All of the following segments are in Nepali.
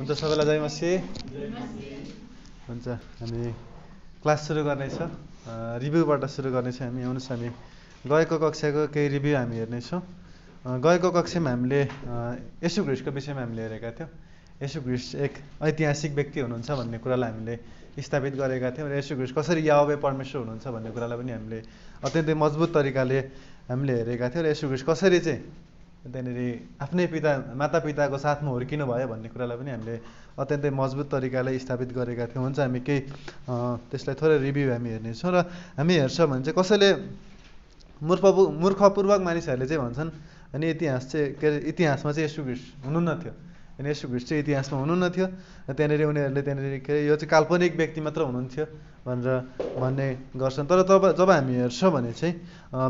हुन्छ सबैलाई जय मसी हुन्छ हामी क्लास सुरु गर्नेछ रिभ्यूबाट सुरु गर्नेछ हामी आउनुहोस् हामी गएको कक्षाको केही रिभ्यू हामी हेर्नेछौँ गएको कक्षामा हामीले यसु घ्रिसको विषयमा हामीले हेरेका थियौँ यसु घ्रिस एक ऐतिहासिक व्यक्ति हुनुहुन्छ भन्ने कुरालाई हामीले स्थापित गरेका थियौँ र यसु घ्रिस कसरी यावे परमेश्वर हुनुहुन्छ भन्ने कुरालाई पनि हामीले अत्यन्तै मजबुत तरिकाले हामीले हेरेका थियौँ र यसु घ्रिस कसरी चाहिँ त्यहाँनिर आफ्नै पिता मातापिताको साथमा हुर्किनु भयो भन्ने कुरालाई पनि हामीले अत्यन्तै मजबुत तरिकाले स्थापित गरेका थियौँ हुन्छ हामी केही त्यसलाई थोरै रिभ्यू हामी हेर्नेछौँ र हामी हेर्छौँ भने चाहिँ कसैले मूर्खपू मूर्खपूर्वक मानिसहरूले चाहिँ भन्छन् अनि इतिहास चाहिँ के अरे इतिहासमा चाहिँ यसो घिस हुनुहुन्न थियो अनि यसो घिस चाहिँ इतिहासमा हुनुहुन्थ्यो थियो त्यहाँनिर उनीहरूले त्यहाँनिर के यो चाहिँ काल्पनिक व्यक्ति मात्र हुनुहुन्थ्यो भनेर भन्ने गर्छन् तर तब जब हामी हेर्छौँ भने चाहिँ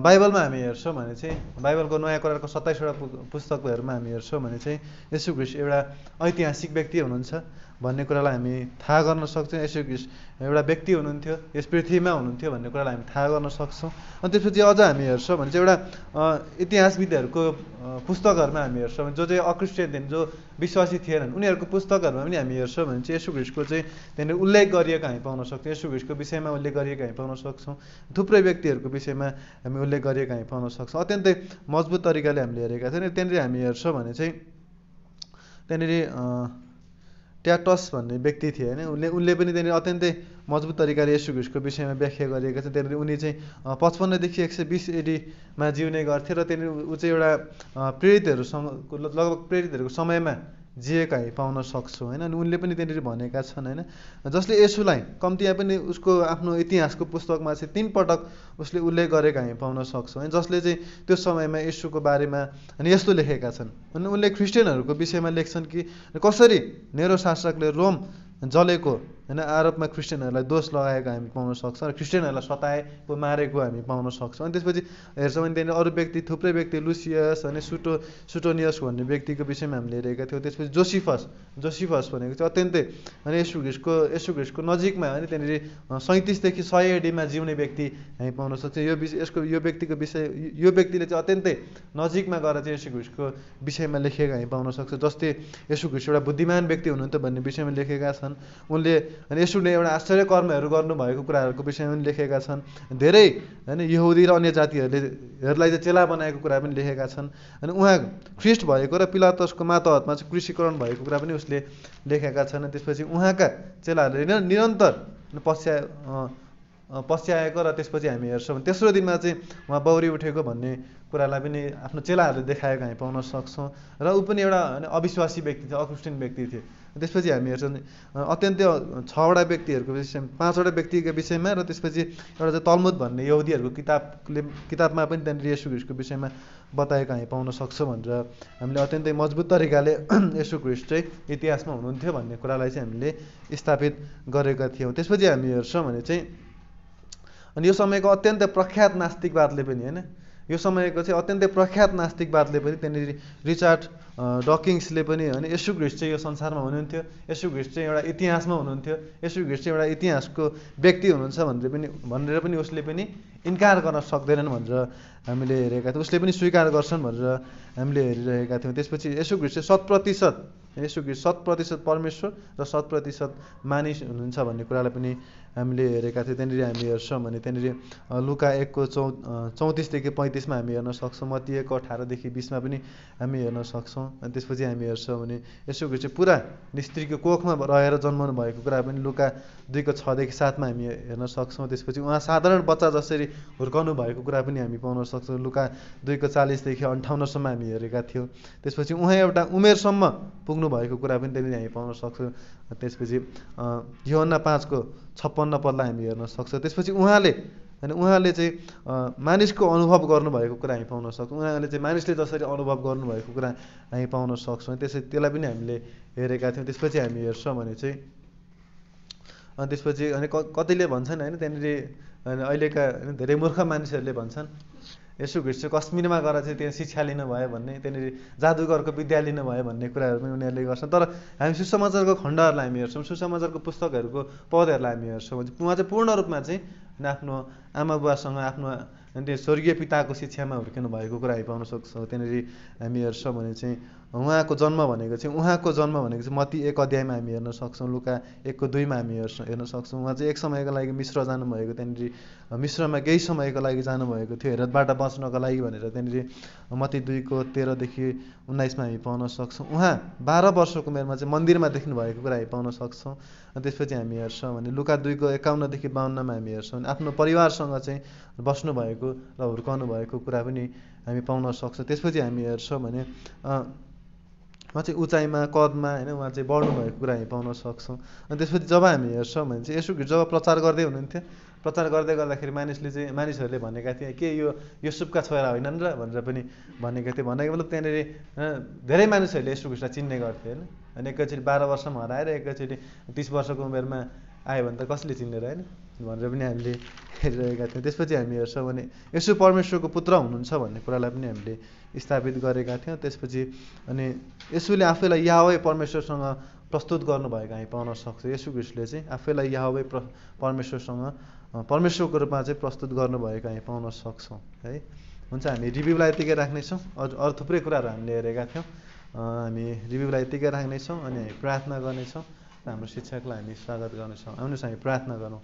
बाइबलमा हामी हेर्छौँ भने चाहिँ बाइबलको नयाँ करारको सत्ताइसवटा पुस्तकहरूमा हामी हेर्छौँ भने चाहिँ यसु ख्रिस्ट एउटा ऐतिहासिक व्यक्ति हुनुहुन्छ भन्ने कुरालाई हामी थाहा गर्न सक्छौँ यसु ख्रिस्ट एउटा व्यक्ति हुनुहुन्थ्यो यस पृथ्वीमा हुनुहुन्थ्यो भन्ने कुरालाई हामी थाहा गर्न सक्छौँ अनि त्यसपछि अझ हामी हेर्छौँ भने चाहिँ एउटा इतिहासविदहरूको पुस्तकहरूमा हामी हेर्छौँ भने जो चाहिँ अक्रिस्टियन जो विश्वासी थिएनन् उनीहरूको पुस्तकहरूमा पनि हामी हेर्छौँ भने चाहिँ यसु घिसको चाहिँ त्यहाँनिर उल्लेख गरिएको हामी पाउन सक्छौँ यसु न्युजको विषयमा उल्लेख गरिएको हामी पाउन सक्छौँ थुप्रै व्यक्तिहरूको विषयमा हामी उल्लेख गरिएको हामी पाउन सक्छौँ अत्यन्तै मजबुत तरिकाले हामीले हेरेका छौँ र त्यहाँनिर हामी हेर्छौँ भने चाहिँ त्यहाँनिर ट्याटस भन्ने व्यक्ति थिए होइन उनले उनले पनि त्यहाँनिर अत्यन्तै मजबुत तरिकाले यसु घुसको विषयमा व्याख्या गरिएको छ त्यहाँनिर उनी चाहिँ पचपन्नदेखि एक सय बिस एडीमा जिउने गर्थे र त्यहाँनिर ऊ चाहिँ एउटा प्रेरितहरूसँग लगभग प्रेरितहरूको समयमा जिएका पाउन सक्छौँ होइन अनि उनले पनि त्यहाँनिर भनेका छन् होइन जसले यसुलाई कम्तीमा पनि उसको आफ्नो इतिहासको पुस्तकमा चाहिँ तिन पटक उसले उल्लेख गरेका हामी पाउन सक्छौँ होइन जसले चाहिँ त्यो समयमा यसुको बारेमा अनि यस्तो लेखेका छन् अनि उनले क्रिस्चियनहरूको विषयमा लेख्छन् कि कसरी नेरो शासकले रोम जलेको होइन आरोपमा क्रिस्चियनहरूलाई दोष लगाएको हामी पाउन सक्छौँ र क्रिस्चियनहरूलाई सताएको मारेको हामी पाउन सक्छौँ अनि त्यसपछि हेर्छौँ भने त्यहाँनिर अरू व्यक्ति थुप्रै व्यक्ति लुसियस अनि सुटो सुटोनियस भन्ने व्यक्तिको विषयमा हामीले हेरेका थियौँ त्यसपछि जोसिफस जोसिफस भनेको चाहिँ अत्यन्तै अनि यसु घिसको यसु घिसको नजिकमा होइन त्यहाँनिर सैँतिसदेखि सय एडीमा जिउने व्यक्ति हामी पाउन सक्छौँ यो विषय यसको यो व्यक्तिको विषय यो व्यक्तिले चाहिँ अत्यन्तै नजिकमा गएर चाहिँ यसु घिसको विषयमा लेखेको हामी पाउन सक्छौँ जस्तै यसु घिस एउटा बुद्धिमान व्यक्ति हुनुहुन्थ्यो भन्ने विषयमा लेखेका छन् उनले अनि यसुले एउटा आश्चर्य कर्महरू गर्नुभएको कुराहरूको विषयमा पनि लेखेका छन् धेरै होइन यहुदी र अन्य जातिहरूलेहरूलाई चाहिँ चेला बनाएको कुरा पनि लेखेका छन् अनि उहाँ ख्रिस्ट भएको र पिलातसको मातहतमा चाहिँ कृषिकरण भएको कुरा पनि उसले लेखेका छन् त्यसपछि उहाँका चेलाहरूले निरन्तर पश्चा पस्याएको र त्यसपछि हामी हेर्छौँ तेस्रो दिनमा चाहिँ उहाँ बौरी उठेको भन्ने कुरालाई पनि आफ्नो चेलाहरूले देखाएको हामी पाउन सक्छौँ र ऊ पनि एउटा अविश्वासी व्यक्ति थियो अक्रिस्टियन व्यक्ति थिए त्यसपछि हामी हेर्छौँ अत्यन्तै छवटा व्यक्तिहरूको विषयमा पाँचवटा व्यक्तिको विषयमा र त्यसपछि एउटा चाहिँ तलमुद भन्ने यहुदीहरूको किताबले किताबमा पनि त्यहाँनिर यसु ख्रिस्टको विषयमा बताएको हामी पाउन सक्छौँ भनेर हामीले अत्यन्तै मजबुत तरिकाले यसु ख्रिस्ट चाहिँ इतिहासमा हुनुहुन्थ्यो भन्ने कुरालाई चाहिँ हामीले स्थापित गरेका थियौँ त्यसपछि हामी हेर्छौँ भने चाहिँ अनि यो समयको अत्यन्तै प्रख्यात नास्तिकवादले पनि होइन यो समयको चाहिँ अत्यन्तै प्रख्यात नास्तिकवादले पनि त्यहाँनिर रिचार्ड डकिङ्सले पनि होइन यसु घ्रिस चाहिँ यो संसारमा हुनुहुन्थ्यो यसु घिस चाहिँ एउटा इतिहासमा हुनुहुन्थ्यो यसु घिस चाहिँ एउटा इतिहासको व्यक्ति हुनुहुन्छ भनेर पनि भनेर पनि उसले पनि इन्कार गर्न सक्दैनन् भनेर हामीले हेरेका थियौँ उसले पनि स्वीकार गर्छन् भनेर हामीले हेरिरहेका थियौँ त्यसपछि यसु घ्रिस चाहिँ शत प्रतिशत यसु ख्रिस्ट शत प्रतिशत परमेश्वर र शत प्रतिशत मानिस हुनुहुन्छ भन्ने कुरालाई पनि हामीले हेरेका थियौँ त्यहाँनिर हामी हेर्छौँ भने त्यहाँनिर लुका एकको चौ चौतिसदेखि पैँतिसमा हामी हेर्न सक्छौँ मत्ती एकको अठारदेखि बिसमा पनि हामी हेर्न सक्छौँ अनि त्यसपछि हामी हेर्छौँ भने यसोको चाहिँ पुरा निस्त्रीको कोखमा रहेर जन्माउनु भएको कुरा पनि लुका दुईको छदेखि सातमा हामी हेर्न सक्छौँ त्यसपछि उहाँ साधारण बच्चा जसरी हुर्काउनु भएको कुरा पनि हामी पाउन सक्छौँ लुका दुईको चालिसदेखि अन्ठाउन्नसम्म हामी हेरेका थियौँ त्यसपछि उहाँ एउटा उमेरसम्म पुग्नु भएको कुरा पनि त्यहाँनिर हामी पाउन सक्छौँ त्यसपछि योहन्ना पाँचको छप्पन्न पदलाई हामी हेर्न सक्छौँ त्यसपछि उहाँले होइन उहाँले चाहिँ मानिसको अनुभव गर्नुभएको कुरा हामी पाउन सक्छौँ उहाँले चाहिँ मानिसले जसरी अनुभव गर्नुभएको कुरा हामी पाउन सक्छौँ त्यसै त्यसलाई पनि हामीले हेरेका थियौँ त्यसपछि हामी हेर्छौँ भने चाहिँ अनि त्यसपछि अनि कतिले भन्छन् होइन त्यहाँनिर अहिलेका धेरै मूर्ख मानिसहरूले भन्छन् यसो घिर्छु कश्मीरमा गएर चाहिँ त्यहाँ शिक्षा लिनु भयो भन्ने त्यहाँनिर जादुगरको विद्या लिनु भयो भन्ने कुराहरू पनि उनीहरूले गर्छ तर हामी सुसमाचारको खण्डहरूलाई हामी हेर्छौँ सुसमाचारको पुस्तकहरूको पदहरूलाई हामी हेर्छौँ उहाँ चाहिँ पूर्ण रूपमा चाहिँ आफ्नो आमा बुवासँग आफ्नो त्यो स्वर्गीय पिताको शिक्षामा हुर्किनु भएको कुरा हामी पाउन सक्छौँ त्यहाँनिर हामी हेर्छौँ भने चाहिँ उहाँको जन्म भनेको चाहिँ उहाँको जन्म भनेको चाहिँ मती एक अध्यायमा हामी हेर्न सक्छौँ लुका एकको दुईमा हामी हेर्छ हेर्न सक्छौँ उहाँ चाहिँ एक समयको लागि मिश्र जानुभएको त्यहाँनिर मिश्रमा केही समयको लागि जानुभएको थियो हेरतबाट बस्नको लागि भनेर त्यहाँनिर मत्ती दुईको तेह्रदेखि उन्नाइसमा हामी पाउन सक्छौँ उहाँ बाह्र वर्षको उमेरमा चाहिँ मन्दिरमा देख्नुभएको कुरा हामी पाउन सक्छौँ त्यसपछि हामी हेर्छौँ भने लुका दुईको एकाउन्नदेखि बाहन्नमा हामी हेर्छौँ भने आफ्नो परिवारसँग चाहिँ बस्नुभएको र हुर्काउनु भएको कुरा पनि हामी पाउन सक्छौँ त्यसपछि हामी हेर्छौँ भने उहाँ चाहिँ उचाइमा कदमा होइन उहाँ चाहिँ बढ्नुभएको कुरा हामी पाउन सक्छौँ अनि त्यसपछि जब हामी हेर्छौँ भने चाहिँ यसो जब प्रचार गर्दै हुनुहुन्थ्यो प्रचार गर्दै गर्दाखेरि मानिसले चाहिँ मानिसहरूले भनेका थिए के यो युसुफका छोरा होइनन् र भनेर पनि भनेका थिए भनेको मतलब त्यहाँनिर धेरै मानिसहरूले यसो घुसलाई चिन्ने गर्थे होइन अनि एकैचोटि बाह्र वर्षमा हराएर एकैचोटि तिस वर्षको उमेरमा आयो भने त कसले र होइन भनेर पनि हामीले हेरिरहेका थियौँ त्यसपछि हामी हेर्छौँ भने यसो परमेश्वरको पुत्र हुनुहुन्छ भन्ने कुरालाई पनि हामीले स्थापित गरेका थियौँ त्यसपछि अनि यसुले आफैलाई यावै परमेश्वरसँग प्रस्तुत गर्नुभएको हामी पाउन सक्छौँ यसु ख्रिस्टले चाहिँ आफैलाई यावै प्र परमेश्वरसँग परमेश्वरको रूपमा चाहिँ प्रस्तुत गर्नुभएको हामी पाउन सक्छौँ है हुन्छ हामी रिभ्यूलाई यतिकै राख्नेछौँ अरू अरू थुप्रै कुराहरू हामीले हेरेका थियौँ हामी रिभ्यूलाई यतिकै राख्नेछौँ अनि हामी प्रार्थना गर्नेछौँ र हाम्रो शिक्षकलाई हामी स्वागत गर्नेछौँ आउनुहोस् हामी प्रार्थना गरौँ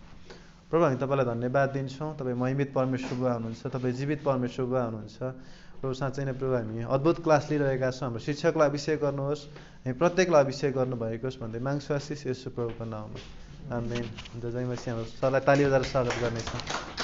प्रभु हामी तपाईँलाई धन्यवाद दिन्छौँ तपाईँ महिमित परमेश्वर बुवा हुनुहुन्छ तपाईँ जीवित परमेश्वर बुवा हुनुहुन्छ प्रभु साँच्चै नै प्रभु हामी अद्भुत क्लास लिइरहेका छौँ हाम्रो शिक्षकलाई अभिषेक गर्नुहोस् हामी प्रत्येकलाई अभिषेक गर्नुभएको होस् भन्दै माग्छु आशिष यसो प्रभुको नाउँमा हामी जय चाहिँ हाम्रो सरलाई ताली बजाएर स्वागत गर्नेछौँ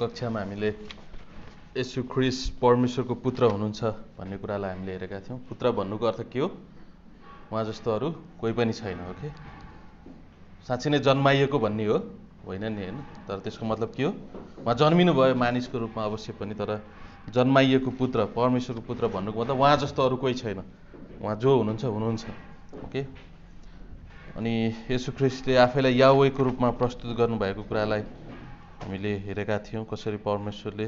कक्षामा हामीले यसु ख्रिस परमेश्वरको पुत्र हुनुहुन्छ भन्ने कुरालाई हामीले हेरेका थियौँ पुत्र भन्नुको अर्थ के हो उहाँ जस्तो अरू कोही पनि छैन ओके कि साँच्ची नै जन्माइएको भन्ने हो होइन नि होइन तर त्यसको मतलब के हो उहाँ जन्मिनु भयो मानिसको रूपमा अवश्य पनि तर जन्माइएको पुत्र परमेश्वरको पुत्र भन्नुको मतलब उहाँ जस्तो अरू कोही छैन उहाँ जो हुनुहुन्छ हुनुहुन्छ ओके अनि यसु ख्रिस्टले आफैलाई यावेको रूपमा प्रस्तुत गर्नुभएको कुरालाई हामीले हेरेका थियौँ कसरी परमेश्वरले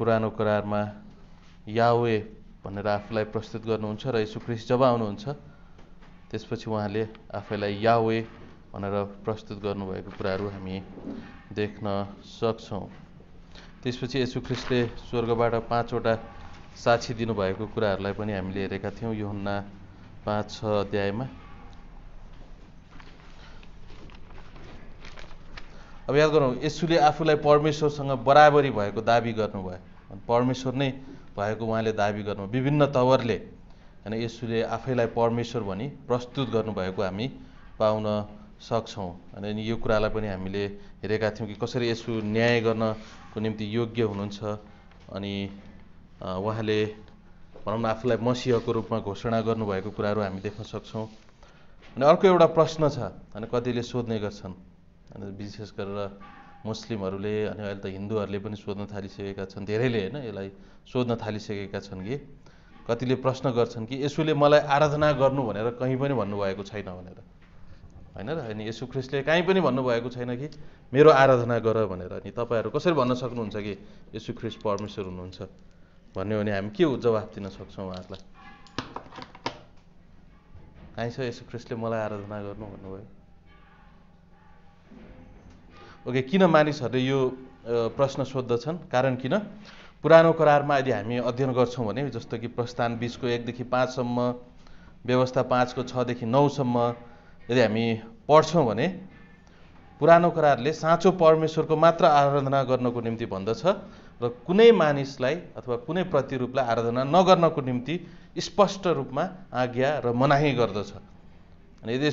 पुरानो करारमा यावे भनेर आफूलाई प्रस्तुत गर्नुहुन्छ र यीशुख्रिस्ट जब आउनुहुन्छ त्यसपछि उहाँले आफैलाई यावे भनेर प्रस्तुत गर्नुभएको कुराहरू हामी देख्न सक्छौँ त्यसपछि यशुख्रिस्टले स्वर्गबाट पाँचवटा साक्षी दिनुभएको कुराहरूलाई पनि हामीले हेरेका थियौँ यो हुन्ना पाँच छ अध्यायमा अब याद गरौँ यसुले आफूलाई परमेश्वरसँग बराबरी भएको दाबी गर्नुभयो परमेश्वर नै भएको उहाँले दाबी गर्नु विभिन्न तवरले होइन यसुले आफैलाई परमेश्वर भनी प्रस्तुत गर्नुभएको हामी पाउन सक्छौँ अनि यो कुरालाई पनि हामीले हेरेका थियौँ कि कसरी यसु न्याय गर्नको निम्ति योग्य हुनुहुन्छ अनि उहाँले भनौँ न आफूलाई मसिहको रूपमा घोषणा गर्नुभएको कुराहरू हामी देख्न सक्छौँ अनि अर्को एउटा प्रश्न छ अनि कतिले सोध्ने गर्छन् अनि विशेष गरेर मुस्लिमहरूले अनि अहिले त हिन्दूहरूले पनि सोध्न थालिसकेका छन् धेरैले होइन यसलाई सोध्न थालिसकेका छन् कि कतिले प्रश्न गर्छन् कि यसुले मलाई आराधना गर्नु भनेर कहीँ पनि भन्नुभएको छैन भनेर होइन र अनि यसु ख्रिस्टले काहीँ पनि भन्नुभएको छैन कि मेरो आराधना गर भनेर अनि तपाईँहरू कसरी भन्न सक्नुहुन्छ कि यसु ख्रिस्ट परमेश्वर हुनुहुन्छ भन्यो भने हामी के जवाफ दिन सक्छौँ उहाँहरूलाई कहीँ छ यसु ख्रिस्टले मलाई आराधना गर्नु भन्नुभयो ओके किन मानिसहरूले यो प्रश्न सोद्धछन् कारण किन पुरानो करारमा यदि हामी अध्ययन गर्छौँ भने जस्तो कि प्रस्थान बिसको एकदेखि पाँचसम्म व्यवस्था पाँचको छदेखि नौसम्म यदि हामी पढ्छौँ भने पुरानो करारले साँचो परमेश्वरको मात्र आराधना गर्नको निम्ति भन्दछ र कुनै मानिसलाई अथवा कुनै प्रतिरूपलाई आराधना नगर्नको निम्ति स्पष्ट रूपमा आज्ञा र मनाही गर्दछ अनि यदि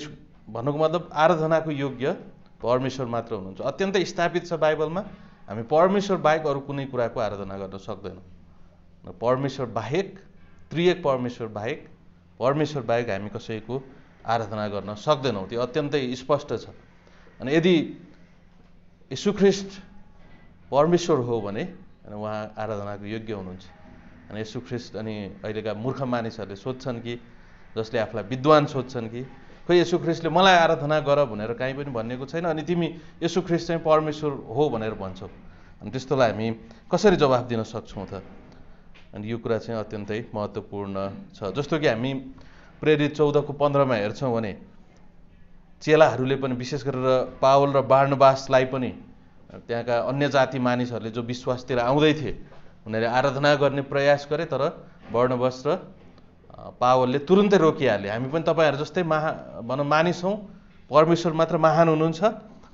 भन्नुको मतलब आराधनाको योग्य परमेश्वर मात्र हुनुहुन्छ अत्यन्तै स्थापित छ बाइबलमा हामी परमेश्वर बाहेक अरू कुनै कुराको आराधना गर्न सक्दैनौँ परमेश्वर बाहेक त्रिएक परमेश्वर बाहेक परमेश्वर बाहेक हामी कसैको आराधना गर्न सक्दैनौँ त्यो अत्यन्तै स्पष्ट छ अनि यदि यशुख्रिस्ट परमेश्वर हो भने होइन उहाँ आराधनाको योग्य हुनुहुन्छ अनि यशुख्रिस्ट अनि अहिलेका मूर्ख मानिसहरूले सोध्छन् कि जसले आफूलाई विद्वान सोध्छन् कि खोइ यसु ख्रिस्टले मलाई आराधना गर भनेर काहीँ पनि भनेको छैन अनि तिमी यसु ख्रिस्ट चाहिँ परमेश्वर हो भनेर भन्छौ अनि त्यस्तोलाई हामी कसरी जवाफ दिन सक्छौँ त अनि यो कुरा चाहिँ अत्यन्तै महत्त्वपूर्ण छ जस्तो कि हामी प्रेरित चौधको पन्ध्रमा हेर्छौँ भने चेलाहरूले पनि विशेष गरेर पावल र बार्णवासलाई पनि त्यहाँका अन्य जाति मानिसहरूले जो विश्वासतिर आउँदै थिए उनीहरूले आराधना गर्ने प्रयास गरे तर र पावलले तुरुन्तै रोकिहाले हामी पनि तपाईँहरू जस्तै महा भनौँ मानिस हौँ परमेश्वर मात्र महान हुनुहुन्छ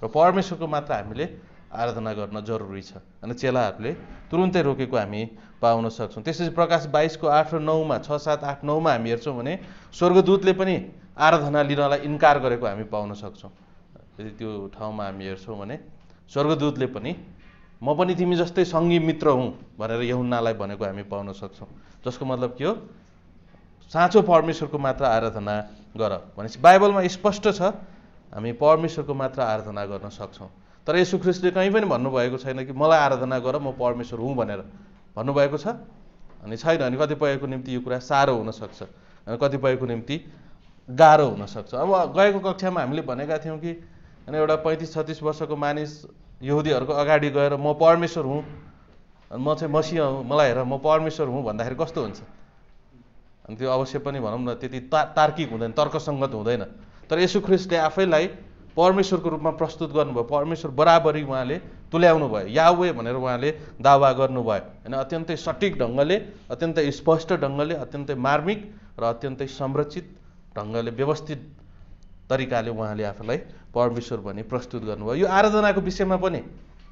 र परमेश्वरको मात्र हामीले आराधना गर्न जरुरी छ अनि चेलाहरूले तुरुन्तै रोकेको हामी पाउन सक्छौँ त्यसपछि प्रकाश बाइसको आठ र नौमा छ सात आठ नौमा हामी हेर्छौँ भने स्वर्गदूतले पनि आराधना लिनलाई इन्कार गरेको हामी पाउन सक्छौँ यदि त्यो ठाउँमा हामी हेर्छौँ भने स्वर्गदूतले पनि म पनि तिमी जस्तै सङ्गी मित्र हुँ भनेर यहुन्नालाई भनेको हामी पाउन सक्छौँ जसको मतलब के हो साँचो परमेश्वरको मात्र आराधना गर भनेपछि बाइबलमा स्पष्ट छ हामी परमेश्वरको मात्र आराधना गर्न सक्छौँ तर यसु ख्रिस्टले कहीँ पनि भन्नुभएको छैन कि मलाई आराधना गर म परमेश्वर हुँ भनेर भन्नुभएको छ अनि छैन अनि कतिपयको निम्ति यो कुरा साह्रो हुनसक्छ अनि कतिपयको निम्ति गाह्रो हुनसक्छ अब गएको कक्षामा हामीले भनेका थियौँ कि होइन एउटा पैँतिस छत्तिस वर्षको मानिस यहुदीहरूको अगाडि गएर म परमेश्वर हुँ म चाहिँ मसिह हुँ मलाई हेर म परमेश्वर हुँ भन्दाखेरि कस्तो हुन्छ अनि त्यो अवश्य पनि भनौँ न त्यति ता तार्किक हुँदैन तर्कसङ्गत हुँदैन तर यसु ख्रिस्टले आफैलाई परमेश्वरको रूपमा प्रस्तुत गर्नुभयो परमेश्वर बराबरी उहाँले तुल्याउनु भयो यावे भनेर उहाँले दावा गर्नुभयो होइन अत्यन्तै सठिक ढङ्गले अत्यन्तै स्पष्ट ढङ्गले अत्यन्तै मार्मिक र अत्यन्तै संरचित ढङ्गले व्यवस्थित तरिकाले उहाँले आफूलाई परमेश्वर भनी प्रस्तुत गर्नुभयो यो आराधनाको विषयमा पनि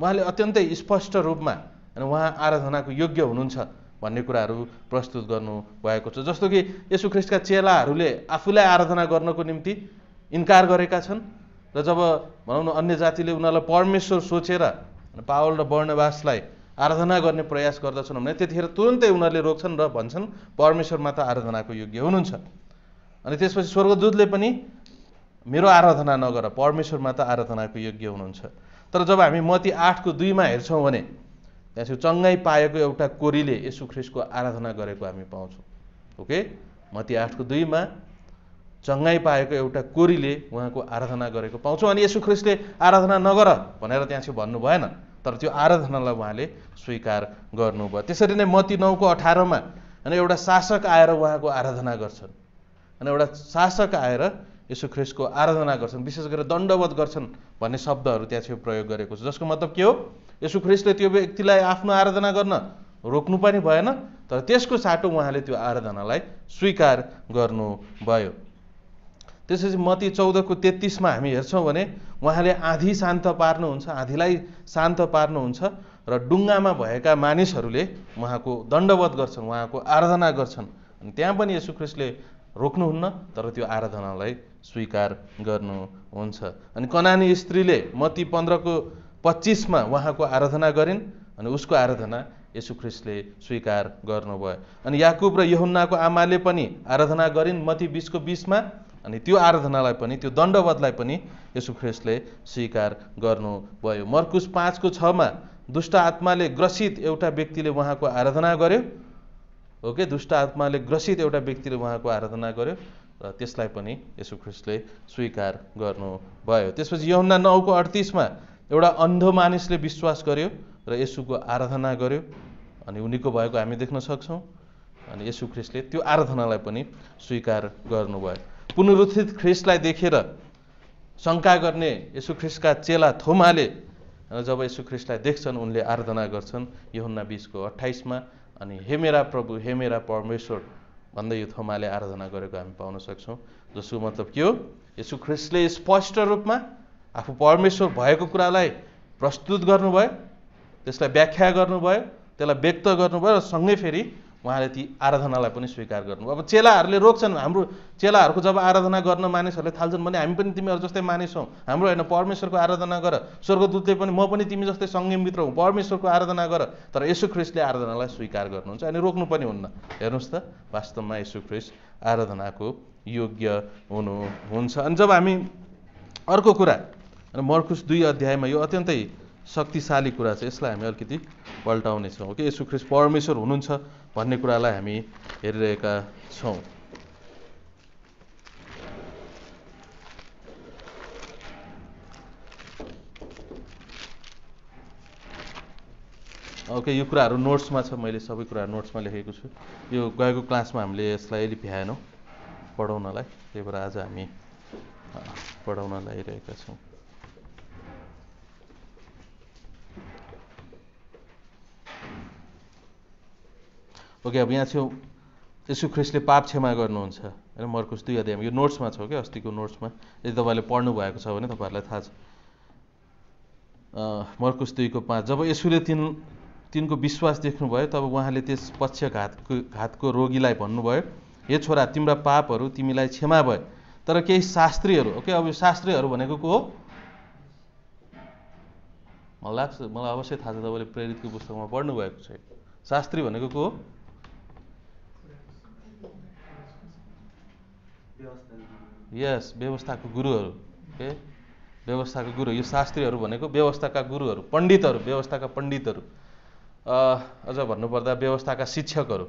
उहाँले अत्यन्तै स्पष्ट रूपमा होइन उहाँ आराधनाको योग्य हुनुहुन्छ भन्ने कुराहरू प्रस्तुत गर्नुभएको छ जस्तो कि यसु ख्रिस्टका चेलाहरूले आफूलाई आराधना गर्नको निम्ति इन्कार गरेका छन् र जब भनौँ न अन्य जातिले उनीहरूलाई परमेश्वर सोचेर पावल र वर्णवासलाई आराधना गर्ने प्रयास गर्दछन् भने त्यतिखेर तुरन्तै उनीहरूले रोक्छन् र भन्छन् परमेश्वर माता आराधनाको योग्य हुनुहुन्छ अनि त्यसपछि स्वर्गदूतले पनि मेरो आराधना नगर परमेश्वर माता आराधनाको योग्य हुनुहुन्छ तर जब हामी मती आठको दुईमा हेर्छौँ भने चाहिँ चङ्गाई पाएको एउटा कोरीले यसु ख्रिस्टको आराधना गरेको हामी पाउँछौँ ओके मती आठको दुईमा चङ्गाई पाएको एउटा कोरीले उहाँको आराधना गरेको पाउँछौँ अनि यसु ख्रिस्टले आराधना नगर भनेर त्यहाँ चाहिँ भन्नु भएन तर त्यो आराधनालाई उहाँले स्वीकार गर्नुभयो त्यसरी नै मती नौको अठारमा होइन एउटा शासक आएर उहाँको आराधना गर्छन् अनि एउटा शासक आएर यसो ख्रिसको आराधना गर्छन् विशेष गरेर दण्डवत गर्छन् भन्ने शब्दहरू त्यहाँ चाहिँ प्रयोग गरेको छ जसको मतलब के हो यसो ख्रिस्टले त्यो व्यक्तिलाई आफ्नो आराधना गर्न रोक्नु पनि भएन तर त्यसको साटो उहाँले त्यो आराधनालाई स्वीकार गर्नुभयो त्यसपछि मती चौधको तेत्तिसमा हामी हेर्छौँ भने उहाँले आँधी शान्त पार्नुहुन्छ आधीलाई शान्त पार्नुहुन्छ र डुङ्गामा भएका मानिसहरूले उहाँको दण्डवत गर्छन् उहाँको आराधना गर्छन् अनि त्यहाँ पनि यसु ख्रिस्टले रोक्नुहुन्न तर त्यो आराधनालाई स्वीकार गर्नुहुन्छ अनि कनानी स्त्रीले मती पन्ध्रको पच्चिसमा उहाँको आराधना गरिन् अनि उसको आराधना यशुख्रिस्टले स्वीकार गर्नुभयो अनि याकुब र यहुन्नाको आमाले पनि आराधना गरिन् मती बिसको बिसमा अनि त्यो आराधनालाई पनि त्यो दण्डवतलाई पनि ख्रिस्टले स्वीकार गर्नुभयो मर्कुस पाँचको छमा दुष्ट आत्माले ग्रसित एउटा व्यक्तिले उहाँको आराधना गर्यो ओके दुष्ट आत्माले ग्रसित एउटा व्यक्तिले उहाँको आराधना गर्यो र त्यसलाई पनि यसुख्रिस्टले स्वीकार गर्नुभयो त्यसपछि यमुना नौको अडतिसमा एउटा अन्ध मानिसले विश्वास गर्यो र यसुको आराधना गर्यो अनि उनीको भएको हामी देख्न सक्छौँ अनि यसु ख्रिस्टले त्यो आराधनालाई पनि स्वीकार गर्नुभयो पुनरुत्थित ख्रिस्टलाई देखेर शङ्का गर्ने यसु ख्रिस्टका चेला थोमाले जब यसु ख्रिस्टलाई देख्छन् उनले आराधना गर्छन् यहुन्ना बिसको अठाइसमा अनि हे मेरा प्रभु हे मेरा परमेश्वर भन्दै यो थोमाले आराधना गरेको हामी पाउन सक्छौँ जसको मतलब के हो यसो ख्रिस्टले स्पष्ट रूपमा आफू परमेश्वर भएको कुरालाई प्रस्तुत गर्नुभयो त्यसलाई व्याख्या गर्नुभयो त्यसलाई व्यक्त गर्नुभयो र सँगै फेरि उहाँले ती आराधनालाई पनि स्वीकार गर्नु अब चेलाहरूले रोक्छन् हाम्रो चेलाहरूको जब आराधना गर्न मानिसहरूले थाल्छन् भने हामी पनि तिमीहरू जस्तै मानिस हौ हाम्रो होइन परमेश्वरको आराधना गर स्वर्गदूतले पनि म पनि तिमी जस्तै सङ्घीय मित्र हौ परमेश्वरको आराधना गर तर यसु ख्रिस्टले आराधनालाई स्वीकार गर्नुहुन्छ अनि रोक्नु पनि हुन्न हेर्नुहोस् त वास्तवमा यसु ख्रिस्ट आराधनाको योग्य हुनुहुन्छ अनि जब हामी अर्को कुरा मर्कुस दुई अध्यायमा यो अत्यन्तै शक्तिशाली कुरा छ यसलाई हामी अलिकति पल्टाउनेछौँ कि यसु ख्रिस्ट परमेश्वर हुनुहुन्छ भन्ने कुरालाई हामी हेरिरहेका छौँ ओके यो कुराहरू नोट्समा छ मैले सबै कुरा नोट्समा लेखेको छु यो गएको क्लासमा हामीले यसलाई अलिक भ्याएनौँ पढाउनलाई त्यही भएर आज हामी पढाउन लगाइरहेका छौँ ओके अब यहाँ छेउ यसो ख्रिस्टले पाप क्षमा गर्नुहुन्छ होइन मर्कुस दुई अध्याय यो नोट्समा छ क्या अस्तिको नोट्समा यदि तपाईँले पढ्नु भएको छ भने तपाईँहरूलाई थाहा छ मर्कुस दुईको पाँच जब यसुले तिन तिनको विश्वास देख्नुभयो तब उहाँले त्यस पक्षघातको घातको रोगीलाई भन्नुभयो हे छोरा तिम्रा पापहरू तिमीलाई क्षमा भयो तर केही शास्त्रीहरू ओके अब यो शास्त्रीहरू भनेको को हो मलाई लाग्छ मलाई अवश्य थाहा छ तपाईँले प्रेरितको पुस्तकमा पढ्नु भएको छ शास्त्री भनेको को हो यस व्यवस्थाको गुरुहरू के व्यवस्थाको गुरु यो शास्त्रीहरू भनेको व्यवस्थाका गुरुहरू पण्डितहरू व्यवस्थाका पण्डितहरू अझ भन्नुपर्दा व्यवस्थाका शिक्षकहरू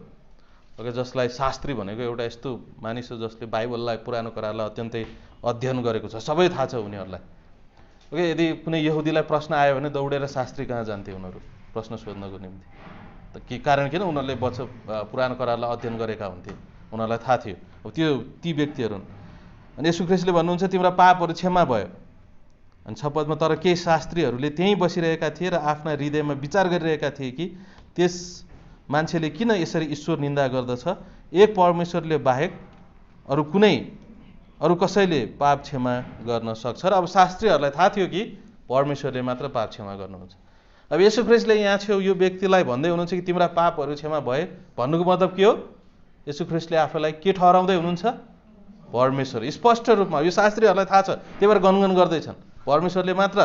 ओके जसलाई शास्त्री भनेको एउटा यस्तो मानिस हो जसले बाइबललाई पुरानो करारलाई अत्यन्तै अध्ययन गरेको छ सबै थाहा छ उनीहरूलाई ओके यदि कुनै यहुदीलाई प्रश्न आयो भने दौडेर शास्त्री कहाँ जान्थे उनीहरू प्रश्न सोध्नको निम्ति त के कारण किन उनीहरूले बच पुरानो करारलाई अध्ययन गरेका हुन्थे उनीहरूलाई थाहा थियो अब त्यो ती व्यक्तिहरू अनि यसु भन्नुहुन्छ तिम्रा पापहरू क्षमा भयो अनि छपतमा तर केही शास्त्रीहरूले त्यहीँ बसिरहेका थिए र आफ्ना हृदयमा विचार गरिरहेका थिए कि त्यस मान्छेले किन यसरी ईश्वर निन्दा गर्दछ एक परमेश्वरले बाहेक अरू कुनै अरू कसैले पाप क्षमा गर्न सक्छ र अब शास्त्रीहरूलाई थाहा थियो कि परमेश्वरले मात्र पाप क्षमा गर्नुहुन्छ अब यसो ख्रिस्टले यहाँ छेउ यो व्यक्तिलाई भन्दै हुनुहुन्छ कि तिम्रा पापहरू क्षमा भए भन्नुको मतलब के हो यसो ख्रिस्टले आफूलाई के ठहराउँदै हुनुहुन्छ परमेश्वर स्पष्ट रूपमा यो शास्त्रीहरूलाई थाहा छ त्यही भएर गनगन गर्दैछन् परमेश्वरले मात्र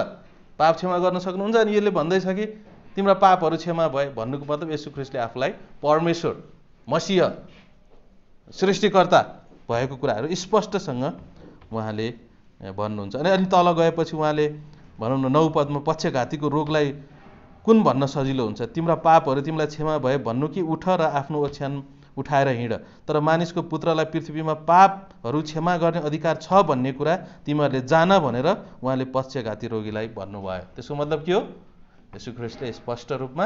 पाप क्षमा गर्न सक्नुहुन्छ अनि यसले भन्दैछ कि तिम्रा पापहरू क्षमा भए भन्नुको मतलब यसु ख्रिस्टले आफूलाई परमेश्वर मसिह सृष्टिकर्ता भएको कुराहरू स्पष्टसँग उहाँले भन्नुहुन्छ अनि अलि तल गएपछि उहाँले भनौँ न नौ पदमा पक्षघातीको रोगलाई कुन भन्न सजिलो हुन्छ तिम्रा पापहरू तिमीलाई क्षमा भए भन्नु कि उठ र आफ्नो ओछ्यान उठाएर हिँड तर मानिसको पुत्रलाई पृथ्वीमा पापहरू क्षमा गर्ने अधिकार छ भन्ने कुरा तिमीहरूले जान भनेर उहाँले पक्षघाती रोगीलाई भन्नुभयो त्यसको मतलब के हो यशुख्रिस्टले स्पष्ट रूपमा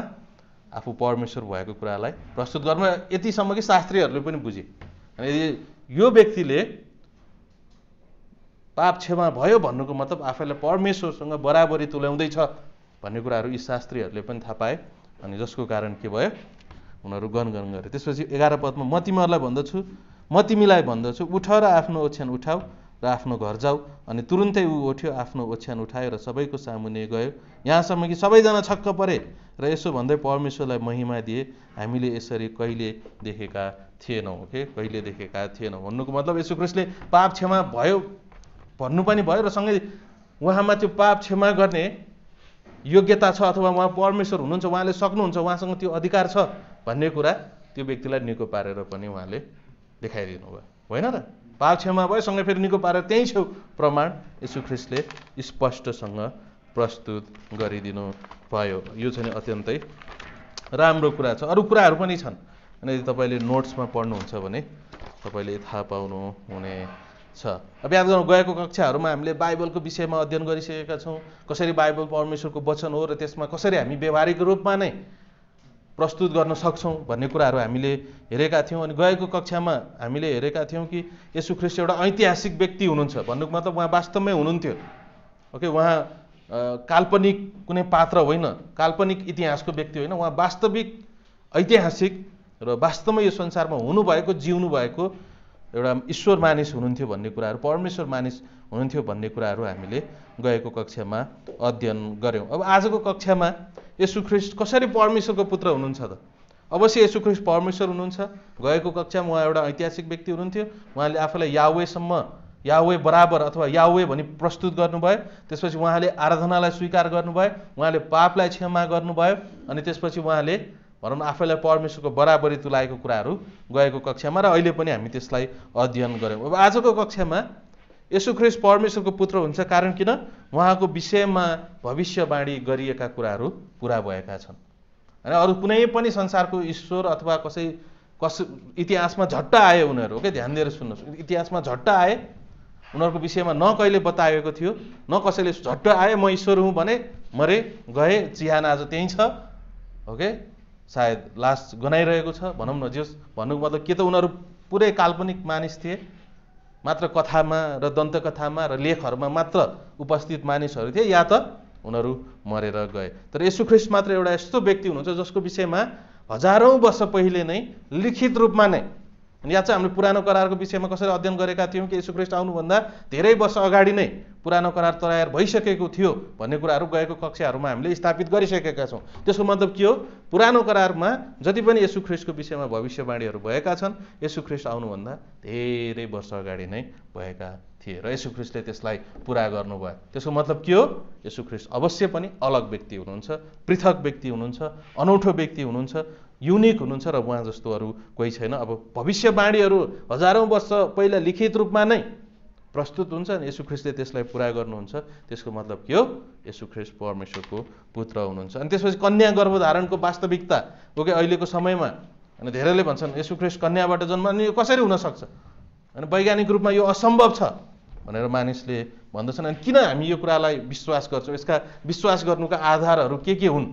आफू परमेश्वर भएको कुरालाई प्रस्तुत गर्न यतिसम्म कि शास्त्रीहरूले पनि बुझे यदि यो व्यक्तिले पाप क्षमा भयो भन्नुको मतलब आफैलाई परमेश्वरसँग बराबरी तुल्याउँदैछ भन्ने कुराहरू यी शास्त्रीहरूले पनि थाहा पाए अनि जसको कारण के भयो उनीहरू गनगन गरे त्यसपछि एघार पदमा म तिमीहरूलाई भन्दछु म तिमीलाई भन्दछु उठ र आफ्नो ओछ्यान उठाऊ र आफ्नो घर जाऊ अनि तुरुन्तै ऊ उठ्यो आफ्नो ओछ्यान उठायो र सबैको सामुने गयो यहाँसम्म कि सबैजना छक्क परे र यसो भन्दै परमेश्वरलाई महिमा दिए हामीले यसरी कहिले देखेका थिएनौँ ओके कहिले देखेका थिएनौँ भन्नुको मतलब यसो क्रिस्टले पाप क्षमा भयो भन्नु पनि भयो र सँगै उहाँमा त्यो पाप क्षमा गर्ने योग्यता छ अथवा उहाँ परमेश्वर हुनुहुन्छ उहाँले सक्नुहुन्छ उहाँसँग त्यो अधिकार छ भन्ने कुरा त्यो व्यक्तिलाई निको पारेर पनि उहाँले देखाइदिनु भयो होइन र पाप क्षमा भयो सँगै फेरि निको पारेर त्यहीँ छेउ प्रमाण ख्रिस्टले स्पष्टसँग प्रस्तुत गरिदिनु भयो यो चाहिँ अत्यन्तै राम्रो कुरा छ अरू कुराहरू पनि छन् अनि यदि तपाईँले नोट्समा पढ्नुहुन्छ भने तपाईँले थाहा पाउनु हुने छ अब याद गर्नु गएको कक्षाहरूमा हामीले बाइबलको विषयमा अध्ययन गरिसकेका छौँ कसरी बाइबल परमेश्वरको वचन हो र त्यसमा कसरी हामी व्यवहारिक रूपमा नै प्रस्तुत गर्न सक्छौँ भन्ने कुराहरू हामीले हेरेका थियौँ अनि गएको कक्षामा हामीले हेरेका थियौँ कि यसु ख्रिस्ट एउटा ऐतिहासिक व्यक्ति हुनुहुन्छ भन्नुको मतलब उहाँ वास्तवमै हुनुहुन्थ्यो ओके उहाँ काल्पनिक कुनै पात्र होइन काल्पनिक इतिहासको व्यक्ति होइन उहाँ वास्तविक ऐतिहासिक र वास्तवमै यो संसारमा हुनुभएको जिउनु भएको एउटा ईश्वर मानिस हुनुहुन्थ्यो भन्ने कुराहरू परमेश्वर मानिस हुनुहुन्थ्यो भन्ने कुराहरू हामीले गएको कक्षामा अध्ययन गऱ्यौँ अब आजको कक्षामा यसु ख्रिस्ट कसरी परमेश्वरको पुत्र हुनुहुन्छ त अवश्य यसु ख्रिस्ट परमेश्वर हुनुहुन्छ गएको कक्षामा उहाँ एउटा ऐतिहासिक व्यक्ति हुनुहुन्थ्यो उहाँले आफूलाई यावेसम्म यावे बराबर अथवा यावे भनी प्रस्तुत गर्नुभयो त्यसपछि उहाँले आराधनालाई स्वीकार गर्नुभयो उहाँले पापलाई क्षमा गर्नुभयो अनि त्यसपछि उहाँले भनौँ न आफैलाई परमेश्वरको बराबरी तुलाएको कुराहरू गएको कक्षामा र अहिले पनि हामी त्यसलाई अध्ययन गऱ्यौँ अब आजको कक्षामा यसो ख्रिस परमेश्वरको पुत्र हुन्छ कारण किन उहाँको विषयमा भविष्यवाणी गरिएका कुराहरू पुरा भएका छन् होइन अरू कुनै पनि संसारको ईश्वर अथवा कसै कस इतिहासमा झट्ट आए उनीहरू ओके ध्यान दिएर सुन्नुहोस् इतिहासमा झट्ट आए उनीहरूको विषयमा न कहिले बताएको थियो न कसैले झट्ट आए म ईश्वर हुँ भने मरे गए चिहान आज त्यहीँ छ ओके सायद लास गनाइरहेको छ भनौँ न जोस् भन्नुको मतलब के त उनीहरू पुरै काल्पनिक मानिस थिए मात्र कथामा र दन्तकथामा र लेखहरूमा मात्र उपस्थित मानिसहरू थिए या त उनीहरू मरेर गए तर ख्रिस्ट मात्र एउटा यस्तो व्यक्ति हुनुहुन्छ जसको विषयमा हजारौँ वर्ष पहिले नै लिखित रूपमा नै अनि याद चाहिँ हामीले पुरानो करारको विषयमा कसरी अध्ययन गरेका थियौँ कि यशुख्रिस्ट आउनुभन्दा धेरै वर्ष अगाडि नै पुरानो करार तयार भइसकेको थियो भन्ने कुराहरू गएको कक्षाहरूमा हामीले स्थापित गरिसकेका छौँ त्यसको मतलब के हो पुरानो करारमा जति पनि यशुख्रिस्टको विषयमा भविष्यवाणीहरू भएका छन् यशुख्रिस्ट आउनुभन्दा धेरै वर्ष अगाडि नै भएका थिए र यशुख्रिस्टले त्यसलाई पुरा गर्नुभयो त्यसको मतलब के हो यशुख्रिस्ट अवश्य पनि अलग व्यक्ति हुनुहुन्छ पृथक व्यक्ति हुनुहुन्छ अनौठो व्यक्ति हुनुहुन्छ युनिक हुनुहुन्छ र उहाँ जस्तो अरू कोही छैन अब भविष्यवाणीहरू हजारौँ वर्ष पहिला लिखित रूपमा नै प्रस्तुत हुन्छ अनि ख्रिस्टले त्यसलाई पुरा गर्नुहुन्छ त्यसको मतलब के हो ख्रिस्ट परमेश्वरको पुत्र हुनुहुन्छ अनि त्यसपछि कन्या गर्भधारणको वास्तविकता ओके अहिलेको समयमा अनि धेरैले भन्छन् ख्रिस्ट कन्याबाट जन्म अनि यो कसरी हुनसक्छ अनि वैज्ञानिक रूपमा यो असम्भव छ भनेर मानिसले भन्दछन् अनि किन हामी यो कुरालाई विश्वास गर्छौँ यसका विश्वास गर्नुका आधारहरू के के हुन्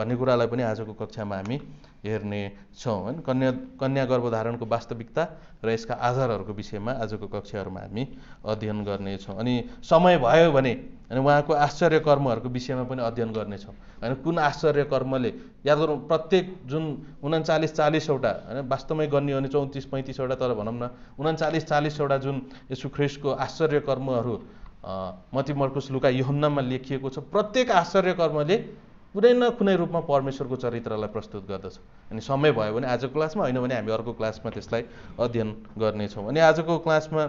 भन्ने कुरालाई पनि आजको कक्षामा हामी हेर्ने छौँ होइन कन्या कन्या गर्भधारणको वास्तविकता र यसका आधारहरूको विषयमा आजको कक्षाहरूमा हामी अध्ययन गर्नेछौँ अनि समय भयो भने अनि उहाँको आश्चर्य कर्महरूको विषयमा पनि अध्ययन गर्नेछौँ होइन कुन आश्चर्य कर्मले याद गरौँ प्रत्येक जुन उन्चालिस चालिसवटा होइन वास्तवमै गर्ने हो भने चौतिस पैँतिसवटा तर भनौँ न उन्चालिस चालिसवटा जुन यसुख्रिस्टको आश्चर्य कर्महरू मतिमर्कुस लुका योहन्नामा लेखिएको छ प्रत्येक आश्चर्य कर्मले कुनै न कुनै रूपमा परमेश्वरको चरित्रलाई प्रस्तुत गर्दछ अनि समय भयो भने आजको क्लासमा होइन भने हामी अर्को क्लासमा त्यसलाई अध्ययन गर्नेछौँ अनि आजको क्लासमा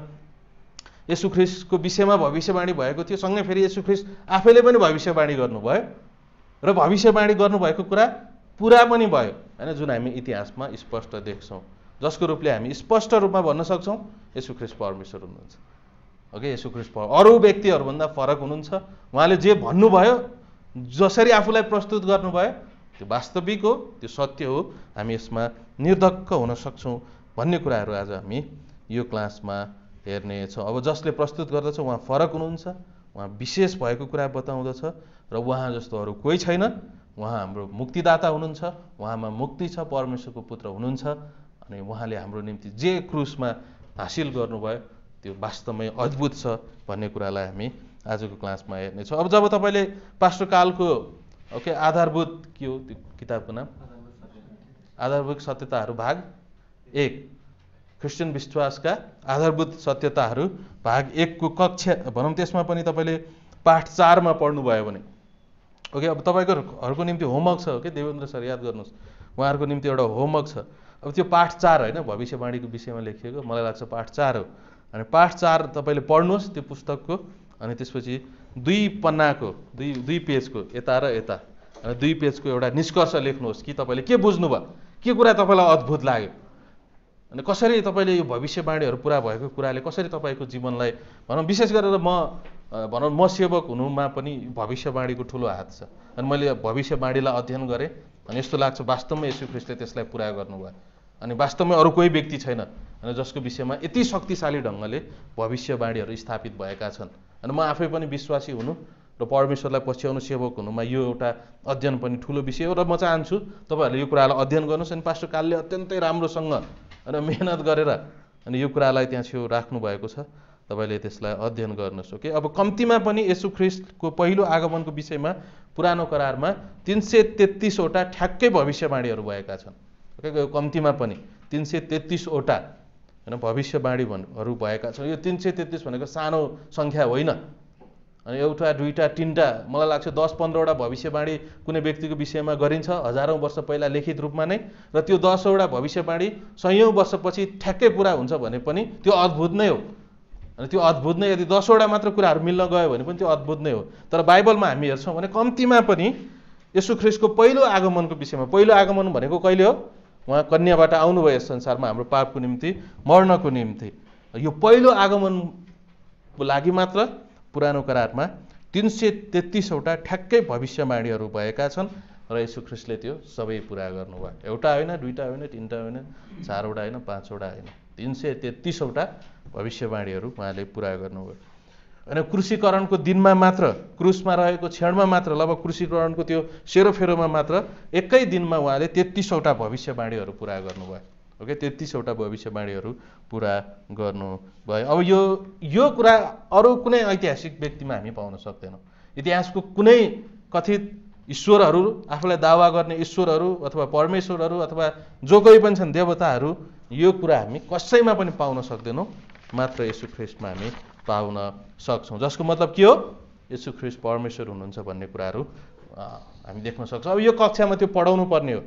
यसुख्रिसको विषयमा भविष्यवाणी भएको थियो सँगै फेरि यशुख्रिस आफैले पनि भविष्यवाणी गर्नुभयो र भविष्यवाणी गर्नुभएको कुरा पुरा पनि भयो होइन जुन हामी इतिहासमा स्पष्ट देख्छौँ जसको रूपले हामी स्पष्ट रूपमा भन्न सक्छौँ यसुख्रिस परमेश्वर हुनुहुन्छ ओके ख्रिस्ट अरू व्यक्तिहरूभन्दा फरक हुनुहुन्छ उहाँले जे भन्नुभयो जसरी आफूलाई प्रस्तुत गर्नुभयो त्यो वास्तविक हो त्यो सत्य हो हामी यसमा निर्धक्क हुन सक्छौँ भन्ने कुराहरू आज हामी यो क्लासमा हेर्नेछौँ अब जसले प्रस्तुत गर्दछ उहाँ फरक हुनुहुन्छ उहाँ विशेष भएको कुरा बताउँदछ र उहाँ जस्तो अरू कोही छैन उहाँ हाम्रो मुक्तिदाता हुनुहुन्छ उहाँमा मुक्ति छ परमेश्वरको पुत्र हुनुहुन्छ अनि उहाँले हाम्रो निम्ति जे क्रुसमा हासिल गर्नुभयो त्यो वास्तवमै अद्भुत छ भन्ने कुरालाई हामी आजको क्लासमा हेर्नेछौँ अब जब तपाईँले पाष्ट्रकालको ओके आधारभूत के हो त्यो किताबको नाम आधारभूत सत्यताहरू भाग एक क्रिस्चियन विश्वासका आधारभूत सत्यताहरू भाग एकको कक्षा भनौँ त्यसमा पनि तपाईँले पाठ चारमा पढ्नुभयो भने ओके अब तपाईँकोहरूको निम्ति होमवर्क छ ओके देवेन्द्र सर याद गर्नुहोस् उहाँहरूको निम्ति एउटा होमवर्क छ अब त्यो पाठ चार होइन भविष्यवाणीको विषयमा लेखिएको मलाई लाग्छ पाठ चार हो अनि पाठ चार तपाईँले पढ्नुहोस् त्यो पुस्तकको अनि त्यसपछि दुई पन्नाको दुई दुई पेजको यता र यता अनि दुई पेजको एउटा निष्कर्ष लेख्नुहोस् कि तपाईँले के बुझ्नुभयो के कुरा तपाईँलाई अद्भुत लाग्यो अनि कसरी तपाईँले यो भविष्यवाणीहरू पुरा भएको कुराले कसरी तपाईँको जीवनलाई भनौँ विशेष गरेर म भनौँ म सेवक हुनुमा पनि भविष्यवाणीको ठुलो हात छ अनि मैले भविष्यवाणीलाई अध्ययन गरेँ अनि यस्तो लाग्छ वास्तवमा यसो ख्रिस्टले त्यसलाई पुरा गर्नुभयो अनि वास्तवमै अरू कोही व्यक्ति छैन अनि जसको विषयमा यति शक्तिशाली ढङ्गले भविष्यवाणीहरू स्थापित भएका छन् अनि म आफै पनि विश्वासी हुनु र परमेश्वरलाई पछ्याउनु सेवक हुनुमा यो एउटा अध्ययन पनि ठुलो विषय हो र म चाहन्छु तपाईँहरूले यो कुरालाई अध्ययन गर्नुहोस् अनि पास्टर कालले अत्यन्तै राम्रोसँग र मेहनत गरेर अनि यो कुरालाई त्यहाँ छेउ भएको छ तपाईँले त्यसलाई अध्ययन गर्नुहोस् ओके अब कम्तीमा पनि यसु ख्रिस्टको पहिलो आगमनको विषयमा पुरानो करारमा तिन सय तेत्तिसवटा ठ्याक्कै भविष्यवाणीहरू भएका छन् ओके कम्तीमा पनि तिन सय तेत्तिसवटा होइन भविष्यवाणीहरू भएका छन् यो तिन सय तेत्तिस भनेको सानो सङ्ख्या होइन अनि एउटा दुईवटा तिनवटा मलाई लाग्छ दस पन्ध्रवटा भविष्यवाणी कुनै व्यक्तिको विषयमा गरिन्छ हजारौँ वर्ष पहिला लिखित रूपमा नै र त्यो दसवटा भविष्यवाणी सयौँ वर्षपछि ठ्याक्कै पुरा हुन्छ भने पनि त्यो अद्भुत नै हो अनि त्यो अद्भुत नै यदि दसवटा मात्र कुराहरू मिल्न गयो भने पनि त्यो अद्भुत नै हो तर बाइबलमा हामी हेर्छौँ भने कम्तीमा पनि यसु ख्रिस्टको पहिलो आगमनको विषयमा पहिलो आगमन भनेको कहिले हो उहाँ कन्याबाट आउनुभयो यस संसारमा हाम्रो पापको निम्ति मर्नको निम्ति यो पहिलो आगमनको लागि मात्र पुरानो करारमा तिन सय तेत्तिसवटा ठ्याक्कै भविष्यवाणीहरू भएका छन् र ख्रिस्टले त्यो सबै पुरा गर्नुभयो एउटा होइन दुईवटा होइन तिनवटा होइन चारवटा होइन पाँचवटा होइन तिन सय तेत्तिसवटा भविष्यवाणीहरू उहाँले पुरा गर्नुभयो होइन कृषिकरणको दिनमा मात्र क्रुसमा रहेको क्षणमा मात्र लब कृषिकरणको त्यो सेरोफेरोमा मात्र एकै दिनमा उहाँले तेत्तिसवटा भविष्यवाणीहरू पुरा गर्नुभयो ओके तेत्तिसवटा भविष्यवाणीहरू पुरा गर्नुभयो अब यो यो कुरा अरू कुनै ऐतिहासिक व्यक्तिमा हामी पाउन सक्दैनौँ इतिहासको कुनै कथित ईश्वरहरू आफूलाई दावा गर्ने ईश्वरहरू अथवा परमेश्वरहरू अथवा जो कोही पनि छन् देवताहरू यो कुरा हामी कसैमा पनि पाउन सक्दैनौँ मात्र यसु ख्रिस्टमा हामी पाउन सक्छौँ जसको मतलब के हो यसु ख्रिस्ट परमेश्वर हुनुहुन्छ भन्ने कुराहरू हामी देख्न सक्छौँ अब यो कक्षामा त्यो पढाउनु पर्ने हो